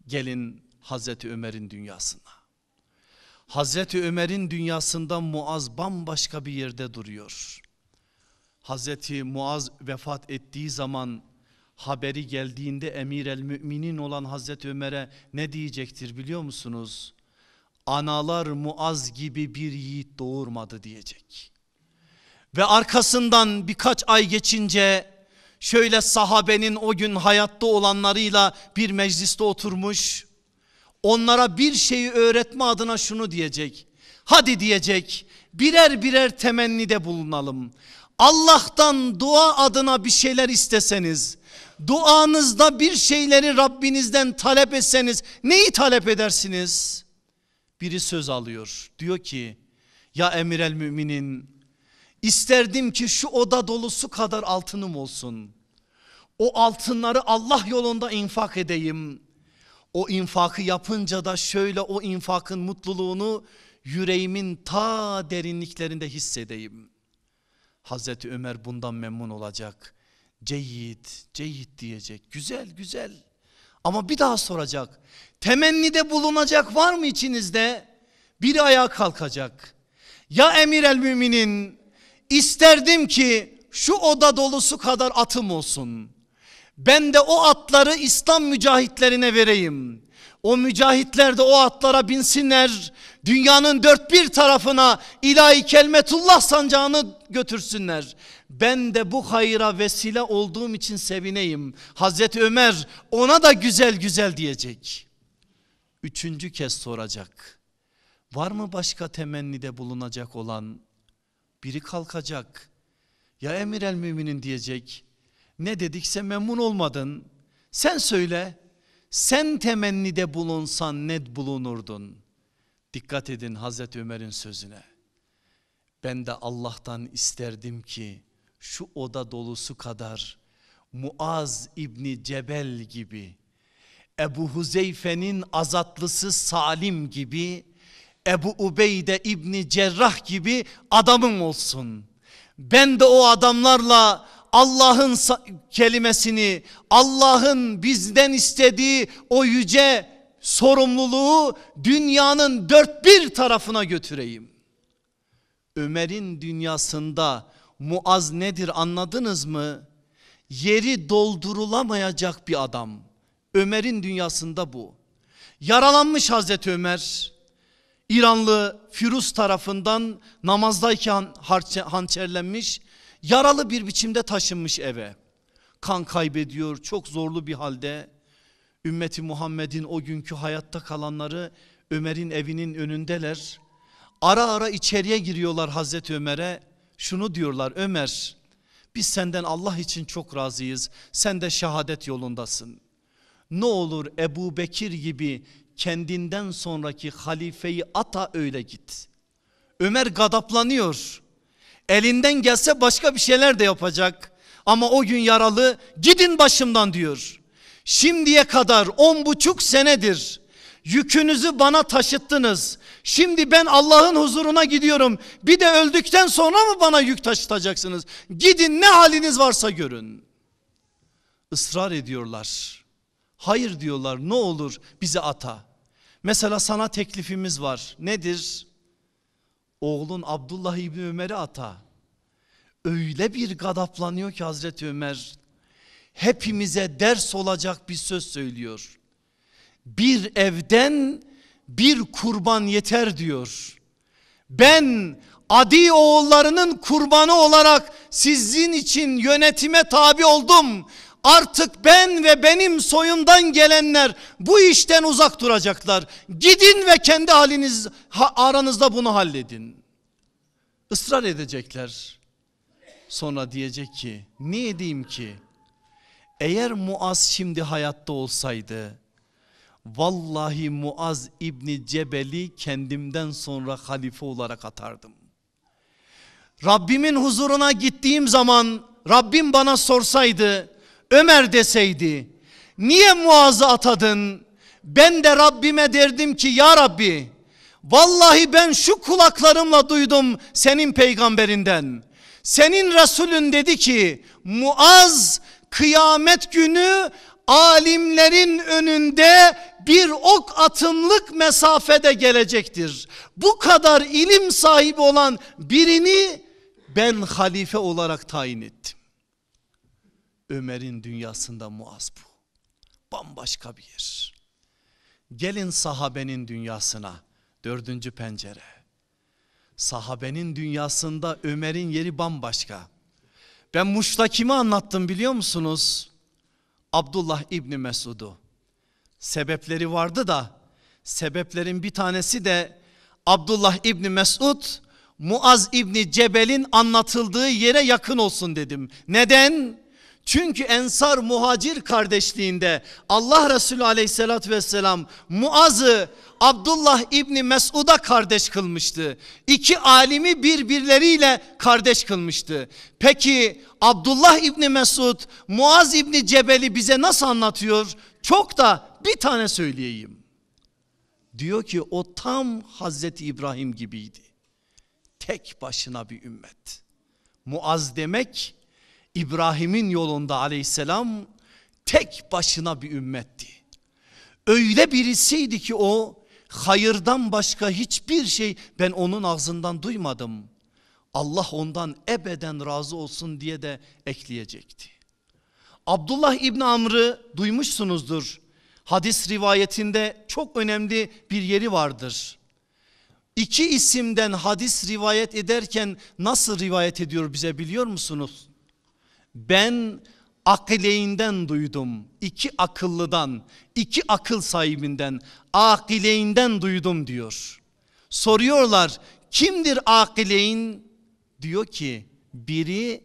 Gelin Hazreti Ömer'in dünyasına. Hazreti Ömer'in dünyasında Muaz bambaşka bir yerde duruyor. Hazreti Muaz vefat ettiği zaman haberi geldiğinde emir el müminin olan Hazreti Ömer'e ne diyecektir biliyor musunuz? Analar Muaz gibi bir yiğit doğurmadı diyecek. Ve arkasından birkaç ay geçince şöyle sahabenin o gün hayatta olanlarıyla bir mecliste oturmuş. Onlara bir şeyi öğretme adına şunu diyecek. Hadi diyecek birer birer temennide bulunalım. Allah'tan dua adına bir şeyler isteseniz, duanızda bir şeyleri Rabbinizden talep etseniz neyi talep edersiniz? Biri söz alıyor. Diyor ki ya emir el müminin isterdim ki şu oda dolusu kadar altınım olsun. O altınları Allah yolunda infak edeyim. O infakı yapınca da şöyle o infakın mutluluğunu yüreğimin ta derinliklerinde hissedeyim.'' Hazreti Ömer bundan memnun olacak. ceyit ceyit diyecek. Güzel, güzel. Ama bir daha soracak. Temennide bulunacak var mı içinizde? Biri ayağa kalkacak. Ya emir el müminin isterdim ki şu oda dolusu kadar atım olsun. Ben de o atları İslam mücahitlerine vereyim. O mücahitler de o atlara binsinler. Dünyanın dört bir tarafına ilahi kelmetullah sancağını götürsünler. Ben de bu hayra vesile olduğum için sevineyim. Hazreti Ömer ona da güzel güzel diyecek. Üçüncü kez soracak. Var mı başka temennide bulunacak olan? Biri kalkacak. Ya emir el müminin diyecek. Ne dedikse memnun olmadın. Sen söyle sen temennide bulunsan net bulunurdun. Dikkat edin Hazreti Ömer'in sözüne. Ben de Allah'tan isterdim ki şu oda dolusu kadar Muaz İbni Cebel gibi Ebu Huzeyfe'nin azatlısı Salim gibi Ebu Ubeyde İbni Cerrah gibi adamım olsun. Ben de o adamlarla Allah'ın kelimesini, Allah'ın bizden istediği o yüce sorumluluğu dünyanın dört bir tarafına götüreyim. Ömer'in dünyasında Muaz nedir anladınız mı? Yeri doldurulamayacak bir adam. Ömer'in dünyasında bu. Yaralanmış Hazreti Ömer İranlı Firuz tarafından namazdayken hançerlenmiş yaralı bir biçimde taşınmış eve. Kan kaybediyor çok zorlu bir halde. Ümmeti Muhammed'in o günkü hayatta kalanları Ömer'in evinin önündeler. Ara ara içeriye giriyorlar Hazreti Ömer'e. Şunu diyorlar Ömer biz senden Allah için çok razıyız. Sen de şehadet yolundasın. Ne olur Ebu Bekir gibi kendinden sonraki halifeyi ata öyle git. Ömer gadaplanıyor. Elinden gelse başka bir şeyler de yapacak. Ama o gün yaralı gidin başımdan diyor. Şimdiye kadar on buçuk senedir yükünüzü bana taşıttınız. Şimdi ben Allah'ın huzuruna gidiyorum. Bir de öldükten sonra mı bana yük taşıtacaksınız? Gidin ne haliniz varsa görün. Israr ediyorlar. Hayır diyorlar ne olur bize ata. Mesela sana teklifimiz var. Nedir? oğlun Abdullah İbni Ömer'e ata. Öyle bir gadaplanıyor ki Hazreti Ömer hepimize ders olacak bir söz söylüyor. Bir evden bir kurban yeter diyor. Ben Adi oğullarının kurbanı olarak sizin için yönetime tabi oldum. Artık ben ve benim soyumdan gelenler bu işten uzak duracaklar. Gidin ve kendi haliniz aranızda bunu halledin. Israr edecekler. Sonra diyecek ki ne edeyim ki? Eğer Muaz şimdi hayatta olsaydı vallahi Muaz İbni Cebel'i kendimden sonra halife olarak atardım. Rabbimin huzuruna gittiğim zaman Rabbim bana sorsaydı Ömer deseydi niye Muaz'ı atadın? Ben de Rabbime derdim ki ya Rabbi vallahi ben şu kulaklarımla duydum senin peygamberinden. Senin Resulün dedi ki Muaz kıyamet günü alimlerin önünde bir ok atımlık mesafede gelecektir. Bu kadar ilim sahibi olan birini ben halife olarak tayin ettim. Ömer'in dünyasında Muaz bu. Bambaşka bir yer. Gelin sahabenin dünyasına. Dördüncü pencere. Sahabenin dünyasında Ömer'in yeri bambaşka. Ben Muş'ta kimi anlattım biliyor musunuz? Abdullah İbni Mesud'u. Sebepleri vardı da sebeplerin bir tanesi de Abdullah İbni Mesud Muaz İbni Cebel'in anlatıldığı yere yakın olsun dedim. Neden? Çünkü Ensar muhacir kardeşliğinde Allah Resulü Aleyhisselatü vesselam Muaz'ı Abdullah İbni Mesud'a kardeş kılmıştı. İki alimi birbirleriyle kardeş kılmıştı. Peki Abdullah İbni Mesud Muaz İbni Cebel'i bize nasıl anlatıyor? Çok da bir tane söyleyeyim. Diyor ki o tam Hazreti İbrahim gibiydi tek başına bir ümmet. Muaz demek İbrahim'in yolunda aleyhisselam tek başına bir ümmetti. Öyle birisiydi ki o hayırdan başka hiçbir şey ben onun ağzından duymadım. Allah ondan ebeden razı olsun diye de ekleyecekti. Abdullah İbni Amr'ı duymuşsunuzdur. Hadis rivayetinde çok önemli bir yeri vardır. İki isimden hadis rivayet ederken nasıl rivayet ediyor bize biliyor musunuz? Ben akileyinden duydum. iki akıllıdan, iki akıl sahibinden, akileyinden duydum diyor. Soruyorlar kimdir akileyin? Diyor ki biri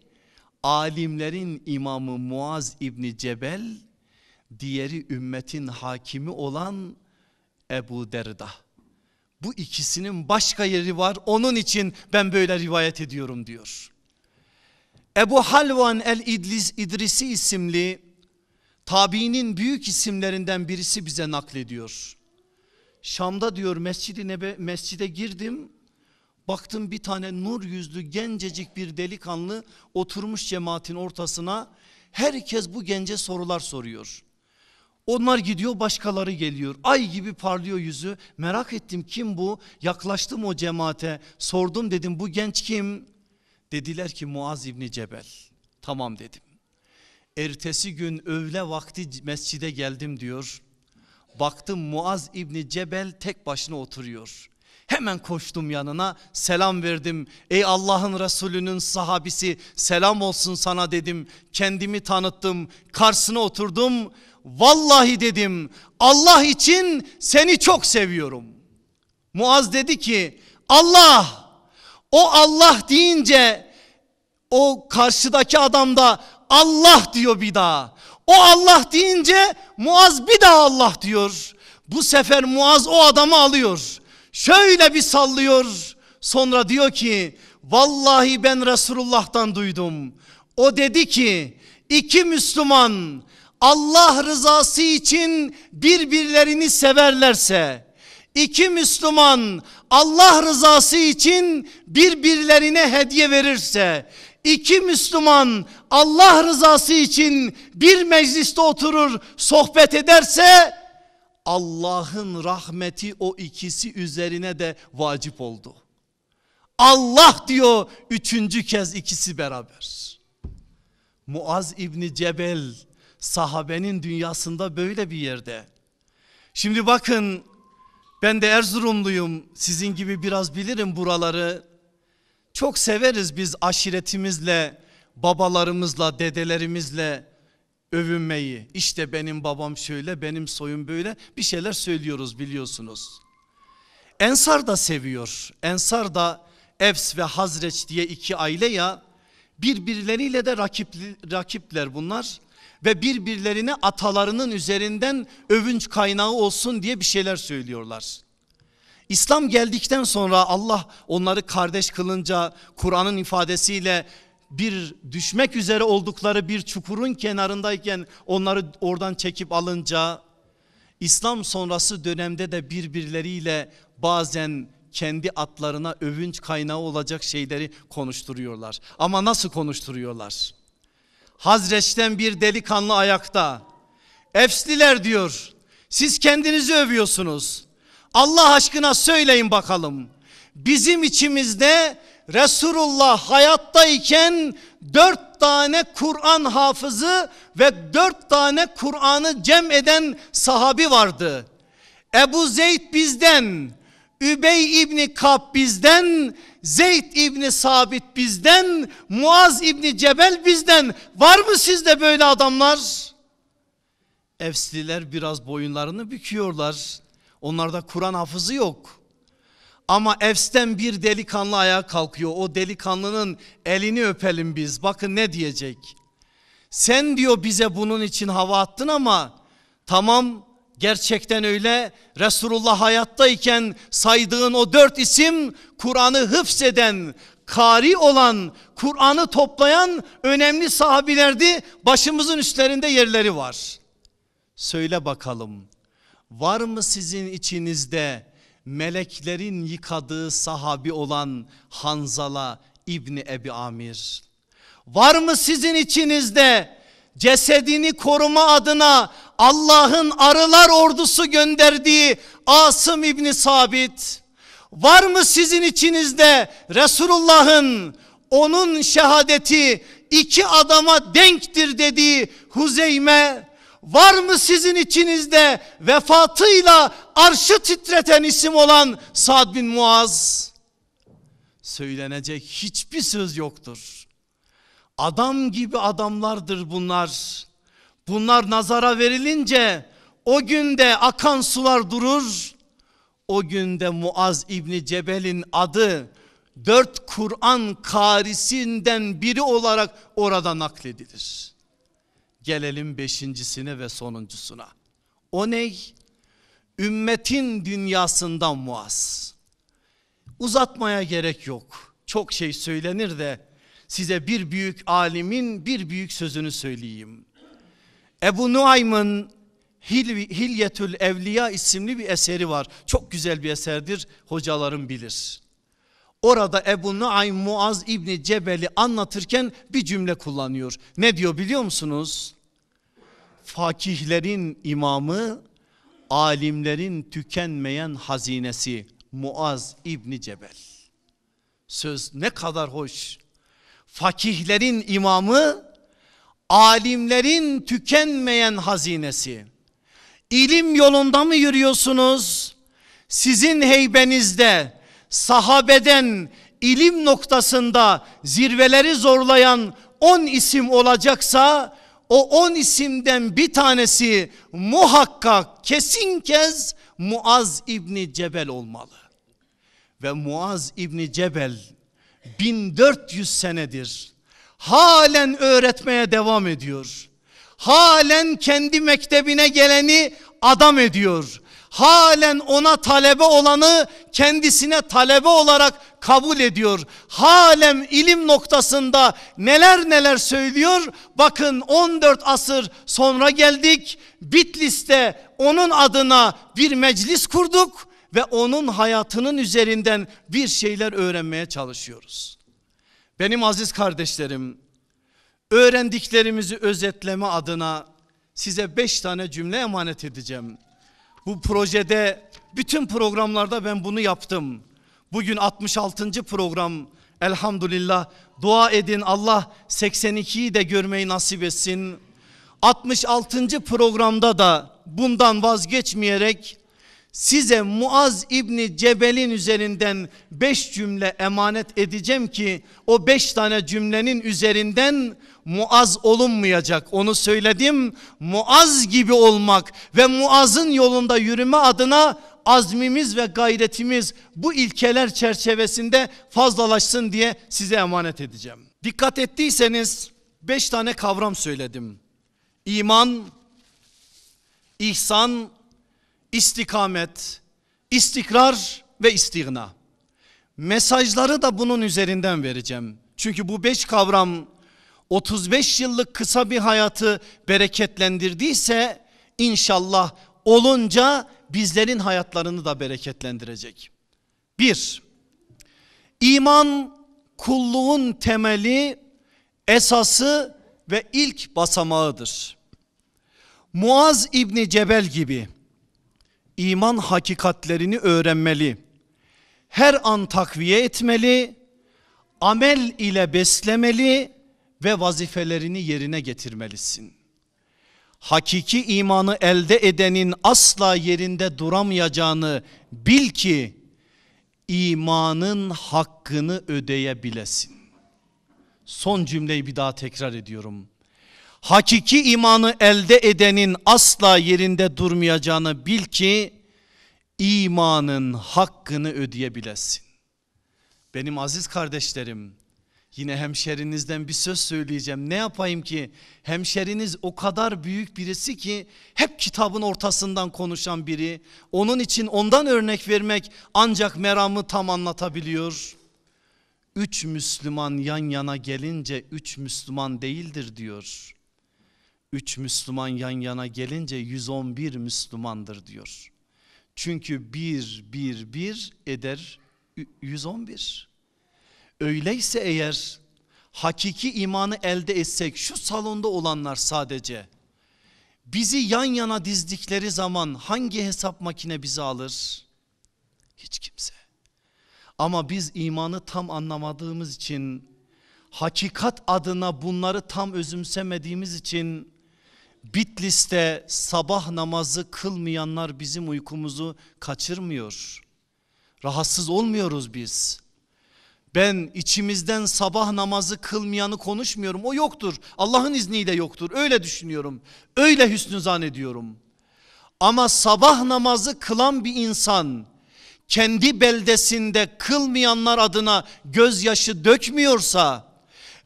alimlerin imamı Muaz İbni Cebel, diğeri ümmetin hakimi olan Ebu Derda. Bu ikisinin başka yeri var. Onun için ben böyle rivayet ediyorum diyor. Ebu Halvan el İdlis İdrisi isimli tabiinin büyük isimlerinden birisi bize naklediyor. Şam'da diyor Mescid-i Nebe mescide girdim. Baktım bir tane nur yüzlü gencecik bir delikanlı oturmuş cemaatin ortasına. Herkes bu gence sorular soruyor. Onlar gidiyor başkaları geliyor. Ay gibi parlıyor yüzü. Merak ettim kim bu? Yaklaştım o cemaate. Sordum dedim bu genç kim? Dediler ki Muaz İbni Cebel. Tamam dedim. Ertesi gün öğle vakti mescide geldim diyor. Baktım Muaz İbni Cebel tek başına oturuyor. Hemen koştum yanına selam verdim. Ey Allah'ın Resulü'nün sahabisi selam olsun sana dedim. Kendimi tanıttım. Karşısına oturdum vallahi dedim Allah için seni çok seviyorum. Muaz dedi ki Allah o Allah deyince o karşıdaki adam da Allah diyor bir daha. O Allah deyince Muaz bir daha Allah diyor. Bu sefer Muaz o adamı alıyor. Şöyle bir sallıyor. Sonra diyor ki vallahi ben Resulullah'tan duydum. O dedi ki iki Müslüman Allah rızası için birbirlerini severlerse iki Müslüman Allah rızası için birbirlerine hediye verirse iki Müslüman Allah rızası için bir mecliste oturur sohbet ederse Allah'ın rahmeti o ikisi üzerine de vacip oldu. Allah diyor üçüncü kez ikisi beraber. Muaz İbni Cebel sahabenin dünyasında böyle bir yerde. Şimdi bakın ben de Erzurumluyum sizin gibi biraz bilirim buraları. Çok severiz biz aşiretimizle, babalarımızla, dedelerimizle övünmeyi. İşte benim babam şöyle, benim soyum böyle bir şeyler söylüyoruz biliyorsunuz. Ensar da seviyor. Ensar da Evs ve Hazreç diye iki aile ya birbirleriyle de rakip, rakipler bunlar ve birbirlerine atalarının üzerinden övünç kaynağı olsun diye bir şeyler söylüyorlar. İslam geldikten sonra Allah onları kardeş kılınca Kur'an'ın ifadesiyle bir düşmek üzere oldukları bir çukurun kenarındayken onları oradan çekip alınca İslam sonrası dönemde de birbirleriyle bazen kendi atlarına övünç kaynağı olacak şeyleri konuşturuyorlar. Ama nasıl konuşturuyorlar? Hazreç'ten bir delikanlı ayakta. Efsliler diyor. Siz kendinizi övüyorsunuz. Allah aşkına söyleyin bakalım. Bizim içimizde Resulullah hayattayken dört tane Kur'an hafızı ve dört tane Kur'an'ı cem eden sahabi vardı. Ebu Zeyd bizden, Übey İbni Kab bizden, Zeyd İbni Sabit bizden, Muaz İbni Cebel bizden. Var mı sizde böyle adamlar? Efsliler biraz boyunlarını büküyorlar. Onlarda Kur'an hafızı yok. Ama Efs'ten bir delikanlı ayağa kalkıyor. O delikanlının elini öpelim biz. Bakın ne diyecek. Sen diyor bize bunun için hava attın ama tamam Gerçekten öyle Resulullah hayattayken saydığın o dört isim Kur'an'ı hıfseden, kari olan, Kur'an'ı toplayan önemli sahabilerdi. Başımızın üstlerinde yerleri var. Söyle bakalım var mı sizin içinizde meleklerin yıkadığı sahabi olan Hanzala İbni Ebi Amir? Var mı sizin içinizde cesedini koruma adına Allah'ın arılar ordusu gönderdiği Asım İbni Sabit var mı sizin içinizde Resulullah'ın onun şehadeti iki adama denktir dediği Huzeyme var mı sizin içinizde vefatıyla arşı titreten isim olan Sad bin Muaz? Söylenecek hiçbir söz yoktur. Adam gibi adamlardır bunlar. Bunlar nazara verilince o günde akan sular durur. O günde Muaz İbni Cebel'in adı dört Kur'an karisinden biri olarak orada nakledilir. Gelelim beşincisine ve sonuncusuna. O ney? Ümmetin dünyasından Muaz. Uzatmaya gerek yok. Çok şey söylenir de size bir büyük alimin bir büyük sözünü söyleyeyim. Ebu Nuaym'ın Hilyetül Evliya isimli bir eseri var. Çok güzel bir eserdir. Hocalarım bilir. Orada Ebu Nuaym Muaz İbni Cebel'i anlatırken bir cümle kullanıyor. Ne diyor biliyor musunuz? Fakihlerin imamı, alimlerin tükenmeyen hazinesi Muaz İbni Cebel. Söz ne kadar hoş. Fakihlerin imamı, alimlerin tükenmeyen hazinesi. İlim yolunda mı yürüyorsunuz? Sizin heybenizde sahabeden ilim noktasında zirveleri zorlayan 10 isim olacaksa o 10 isimden bir tanesi muhakkak kesin kez Muaz İbni Cebel olmalı. Ve Muaz İbni Cebel 1400 senedir halen öğretmeye devam ediyor. Halen kendi mektebine geleni adam ediyor. Halen ona talebe olanı kendisine talebe olarak kabul ediyor. Halen ilim noktasında neler neler söylüyor. Bakın 14 asır sonra geldik. Bitlis'te onun adına bir meclis kurduk ve onun hayatının üzerinden bir şeyler öğrenmeye çalışıyoruz. Benim aziz kardeşlerim öğrendiklerimizi özetleme adına size beş tane cümle emanet edeceğim. Bu projede bütün programlarda ben bunu yaptım. Bugün 66. program elhamdülillah. Dua edin Allah 82'yi de görmeyi nasip etsin. 66. programda da bundan vazgeçmeyerek size Muaz İbni Cebel'in üzerinden beş cümle emanet edeceğim ki o beş tane cümlenin üzerinden Muaz olunmayacak. Onu söyledim Muaz gibi olmak ve Muaz'ın yolunda yürüme adına azmimiz ve gayretimiz bu ilkeler çerçevesinde fazlalaşsın diye size emanet edeceğim. Dikkat ettiyseniz beş tane kavram söyledim. İman, ihsan, istikamet, istikrar ve istigna. Mesajları da bunun üzerinden vereceğim. Çünkü bu beş kavram 35 yıllık kısa bir hayatı bereketlendirdiyse inşallah olunca bizlerin hayatlarını da bereketlendirecek. Bir, iman kulluğun temeli, esası ve ilk basamağıdır. Muaz İbni Cebel gibi iman hakikatlerini öğrenmeli. Her an takviye etmeli, amel ile beslemeli ve vazifelerini yerine getirmelisin. Hakiki imanı elde edenin asla yerinde duramayacağını bil ki imanın hakkını ödeyebilesin. Son cümleyi bir daha tekrar ediyorum hakiki imanı elde edenin asla yerinde durmayacağını bil ki imanın hakkını ödeyebilesin. Benim aziz kardeşlerim yine hemşerinizden bir söz söyleyeceğim. Ne yapayım ki hemşeriniz o kadar büyük birisi ki hep kitabın ortasından konuşan biri. Onun için ondan örnek vermek ancak meramı tam anlatabiliyor. Üç Müslüman yan yana gelince üç Müslüman değildir diyor. 3 Müslüman yan yana gelince 111 Müslümandır diyor. Çünkü bir bir bir eder 111. Öyleyse eğer hakiki imanı elde etsek şu salonda olanlar sadece bizi yan yana dizdikleri zaman hangi hesap makine bizi alır? Hiç kimse. Ama biz imanı tam anlamadığımız için hakikat adına bunları tam özümsemediğimiz için Bitlis'te sabah namazı kılmayanlar bizim uykumuzu kaçırmıyor. Rahatsız olmuyoruz biz. Ben içimizden sabah namazı kılmayanı konuşmuyorum. O yoktur. Allah'ın izniyle yoktur. Öyle düşünüyorum. Öyle hüsnü zannediyorum. Ama sabah namazı kılan bir insan kendi beldesinde kılmayanlar adına gözyaşı dökmüyorsa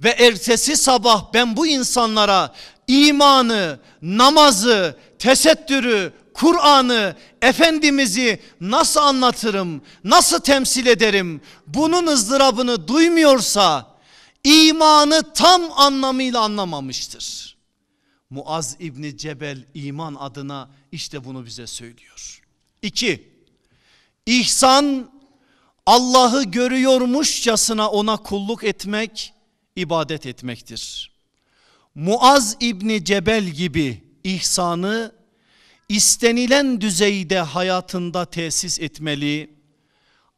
ve ertesi sabah ben bu insanlara imanı, namazı, tesettürü, Kur'an'ı, Efendimiz'i nasıl anlatırım, nasıl temsil ederim? Bunun ızdırabını duymuyorsa imanı tam anlamıyla anlamamıştır. Muaz İbni Cebel iman adına işte bunu bize söylüyor. İki, ihsan Allah'ı görüyormuşçasına ona kulluk etmek, ibadet etmektir. Muaz İbni Cebel gibi ihsanı istenilen düzeyde hayatında tesis etmeli.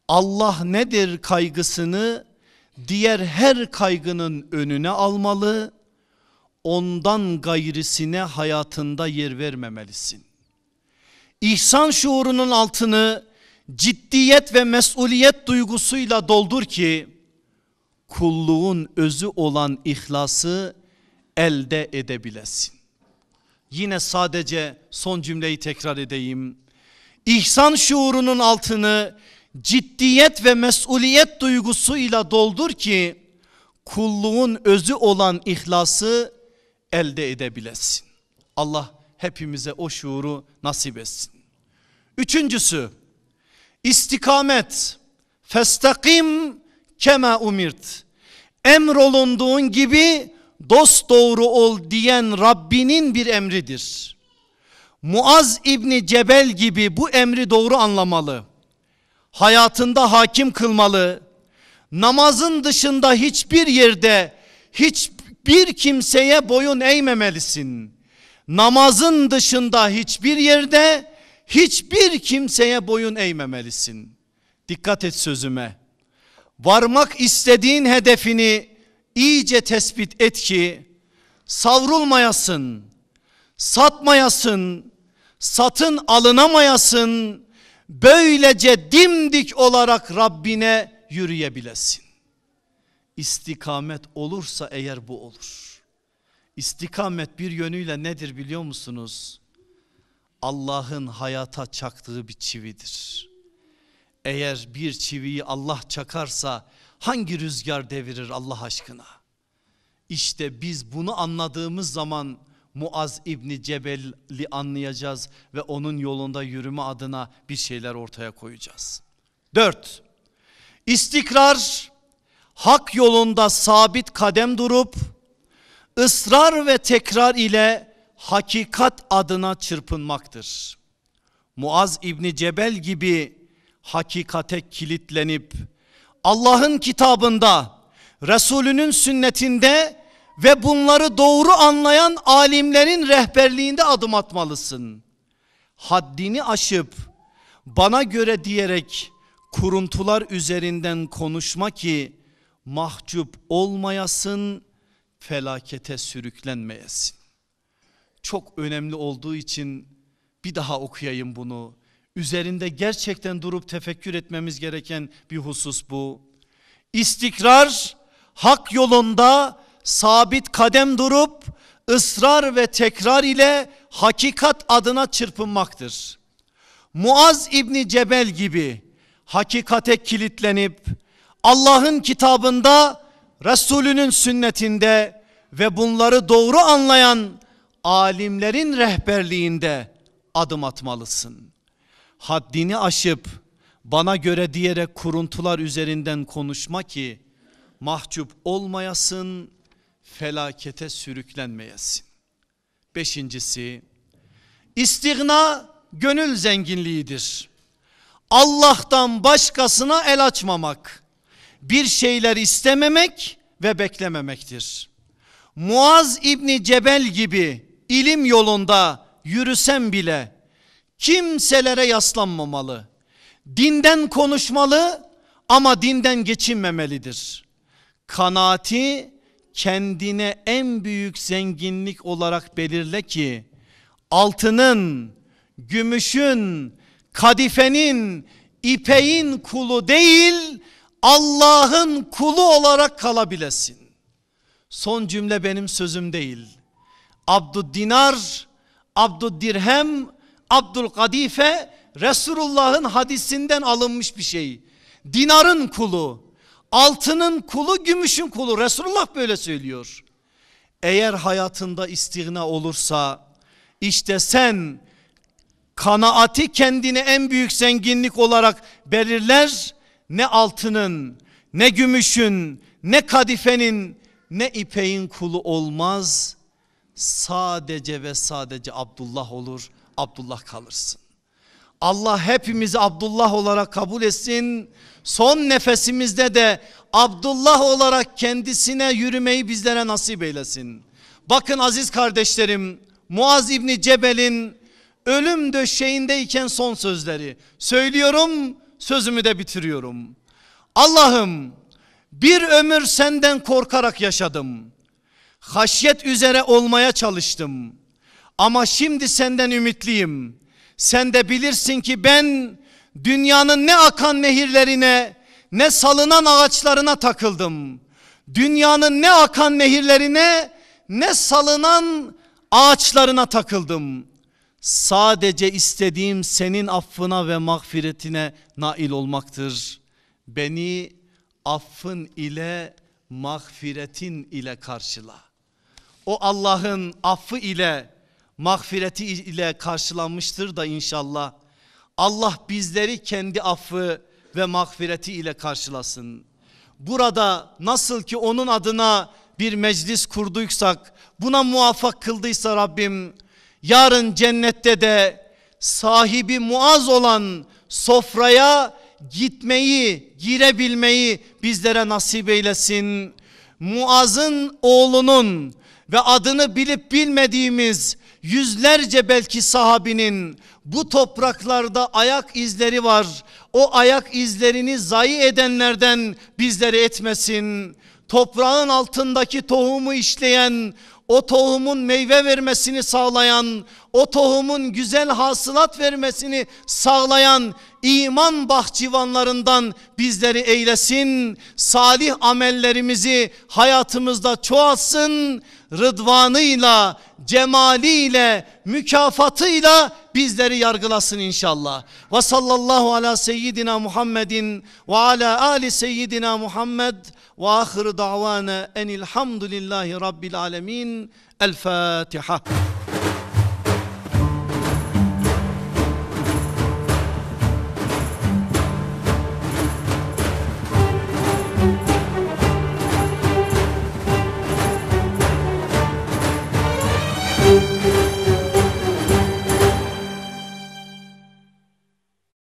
Allah nedir kaygısını diğer her kaygının önüne almalı. Ondan gayrisine hayatında yer vermemelisin. İhsan şuurunun altını ciddiyet ve mesuliyet duygusuyla doldur ki kulluğun özü olan ihlası elde edebilesin. Yine sadece son cümleyi tekrar edeyim. İhsan şuurunun altını ciddiyet ve mesuliyet duygusuyla doldur ki kulluğun özü olan ihlası elde edebilesin. Allah hepimize o şuuru nasip etsin. Üçüncüsü istikamet festakim kema umirt emrolunduğun gibi dost doğru ol diyen Rabbinin bir emridir. Muaz İbni Cebel gibi bu emri doğru anlamalı. Hayatında hakim kılmalı. Namazın dışında hiçbir yerde hiçbir kimseye boyun eğmemelisin. Namazın dışında hiçbir yerde hiçbir kimseye boyun eğmemelisin. Dikkat et sözüme. Varmak istediğin hedefini iyice tespit et ki savrulmayasın, satmayasın, satın alınamayasın, böylece dimdik olarak Rabbine yürüyebilesin. İstikamet olursa eğer bu olur. İstikamet bir yönüyle nedir biliyor musunuz? Allah'ın hayata çaktığı bir çividir. Eğer bir çiviyi Allah çakarsa hangi rüzgar devirir Allah aşkına? İşte biz bunu anladığımız zaman Muaz İbni Cebel'i anlayacağız ve onun yolunda yürüme adına bir şeyler ortaya koyacağız. 4. İstikrar hak yolunda sabit kadem durup ısrar ve tekrar ile hakikat adına çırpınmaktır. Muaz İbni Cebel gibi hakikate kilitlenip Allah'ın kitabında, Resulünün sünnetinde ve bunları doğru anlayan alimlerin rehberliğinde adım atmalısın. Haddini aşıp bana göre diyerek kuruntular üzerinden konuşma ki mahcup olmayasın, felakete sürüklenmeyesin. Çok önemli olduğu için bir daha okuyayım bunu üzerinde gerçekten durup tefekkür etmemiz gereken bir husus bu. İstikrar hak yolunda sabit kadem durup ısrar ve tekrar ile hakikat adına çırpınmaktır. Muaz İbni Cebel gibi hakikate kilitlenip Allah'ın kitabında Resulünün sünnetinde ve bunları doğru anlayan alimlerin rehberliğinde adım atmalısın haddini aşıp bana göre diyerek kuruntular üzerinden konuşma ki mahcup olmayasın, felakete sürüklenmeyesin. Beşincisi, istigna gönül zenginliğidir. Allah'tan başkasına el açmamak, bir şeyler istememek ve beklememektir. Muaz İbni Cebel gibi ilim yolunda yürüsem bile kimselere yaslanmamalı. Dinden konuşmalı ama dinden geçinmemelidir. Kanaati kendine en büyük zenginlik olarak belirle ki altının, gümüşün, kadifenin, ipeğin kulu değil Allah'ın kulu olarak kalabilesin. Son cümle benim sözüm değil. Abdüdinar, Abdüdirhem Abdülkadife Resulullah'ın hadisinden alınmış bir şey. Dinarın kulu, altının kulu, gümüşün kulu. Resulullah böyle söylüyor. Eğer hayatında istigna olursa işte sen kanaati kendini en büyük zenginlik olarak belirler. Ne altının, ne gümüşün, ne kadifenin, ne ipeğin kulu olmaz. Sadece ve sadece Abdullah olur. Abdullah kalırsın. Allah hepimizi Abdullah olarak kabul etsin. Son nefesimizde de Abdullah olarak kendisine yürümeyi bizlere nasip eylesin. Bakın aziz kardeşlerim Muaz İbni Cebel'in ölüm döşeğindeyken son sözleri. Söylüyorum sözümü de bitiriyorum. Allah'ım bir ömür senden korkarak yaşadım. Haşyet üzere olmaya çalıştım. Ama şimdi senden ümitliyim. Sen de bilirsin ki ben dünyanın ne akan nehirlerine ne salınan ağaçlarına takıldım. Dünyanın ne akan nehirlerine ne salınan ağaçlarına takıldım. Sadece istediğim senin affına ve mağfiretine nail olmaktır. Beni affın ile mağfiretin ile karşıla. O Allah'ın affı ile mağfireti ile karşılanmıştır da inşallah. Allah bizleri kendi affı ve mağfireti ile karşılasın. Burada nasıl ki onun adına bir meclis kurduysak buna muvaffak kıldıysa Rabbim yarın cennette de sahibi muaz olan sofraya gitmeyi, girebilmeyi bizlere nasip eylesin. Muaz'ın oğlunun ve adını bilip bilmediğimiz yüzlerce belki sahabinin bu topraklarda ayak izleri var. O ayak izlerini zayi edenlerden bizleri etmesin. Toprağın altındaki tohumu işleyen, o tohumun meyve vermesini sağlayan o tohumun güzel hasılat vermesini sağlayan iman bahçıvanlarından bizleri eylesin. Salih amellerimizi hayatımızda çoğalsın. Rıdvanıyla, cemaliyle, mükafatıyla bizleri yargılasın inşallah. Ve sallallahu ala seyyidina Muhammedin ve ala ali seyyidina Muhammed ve ahiru davana enilhamdülillahi rabbil alemin. El Fatiha.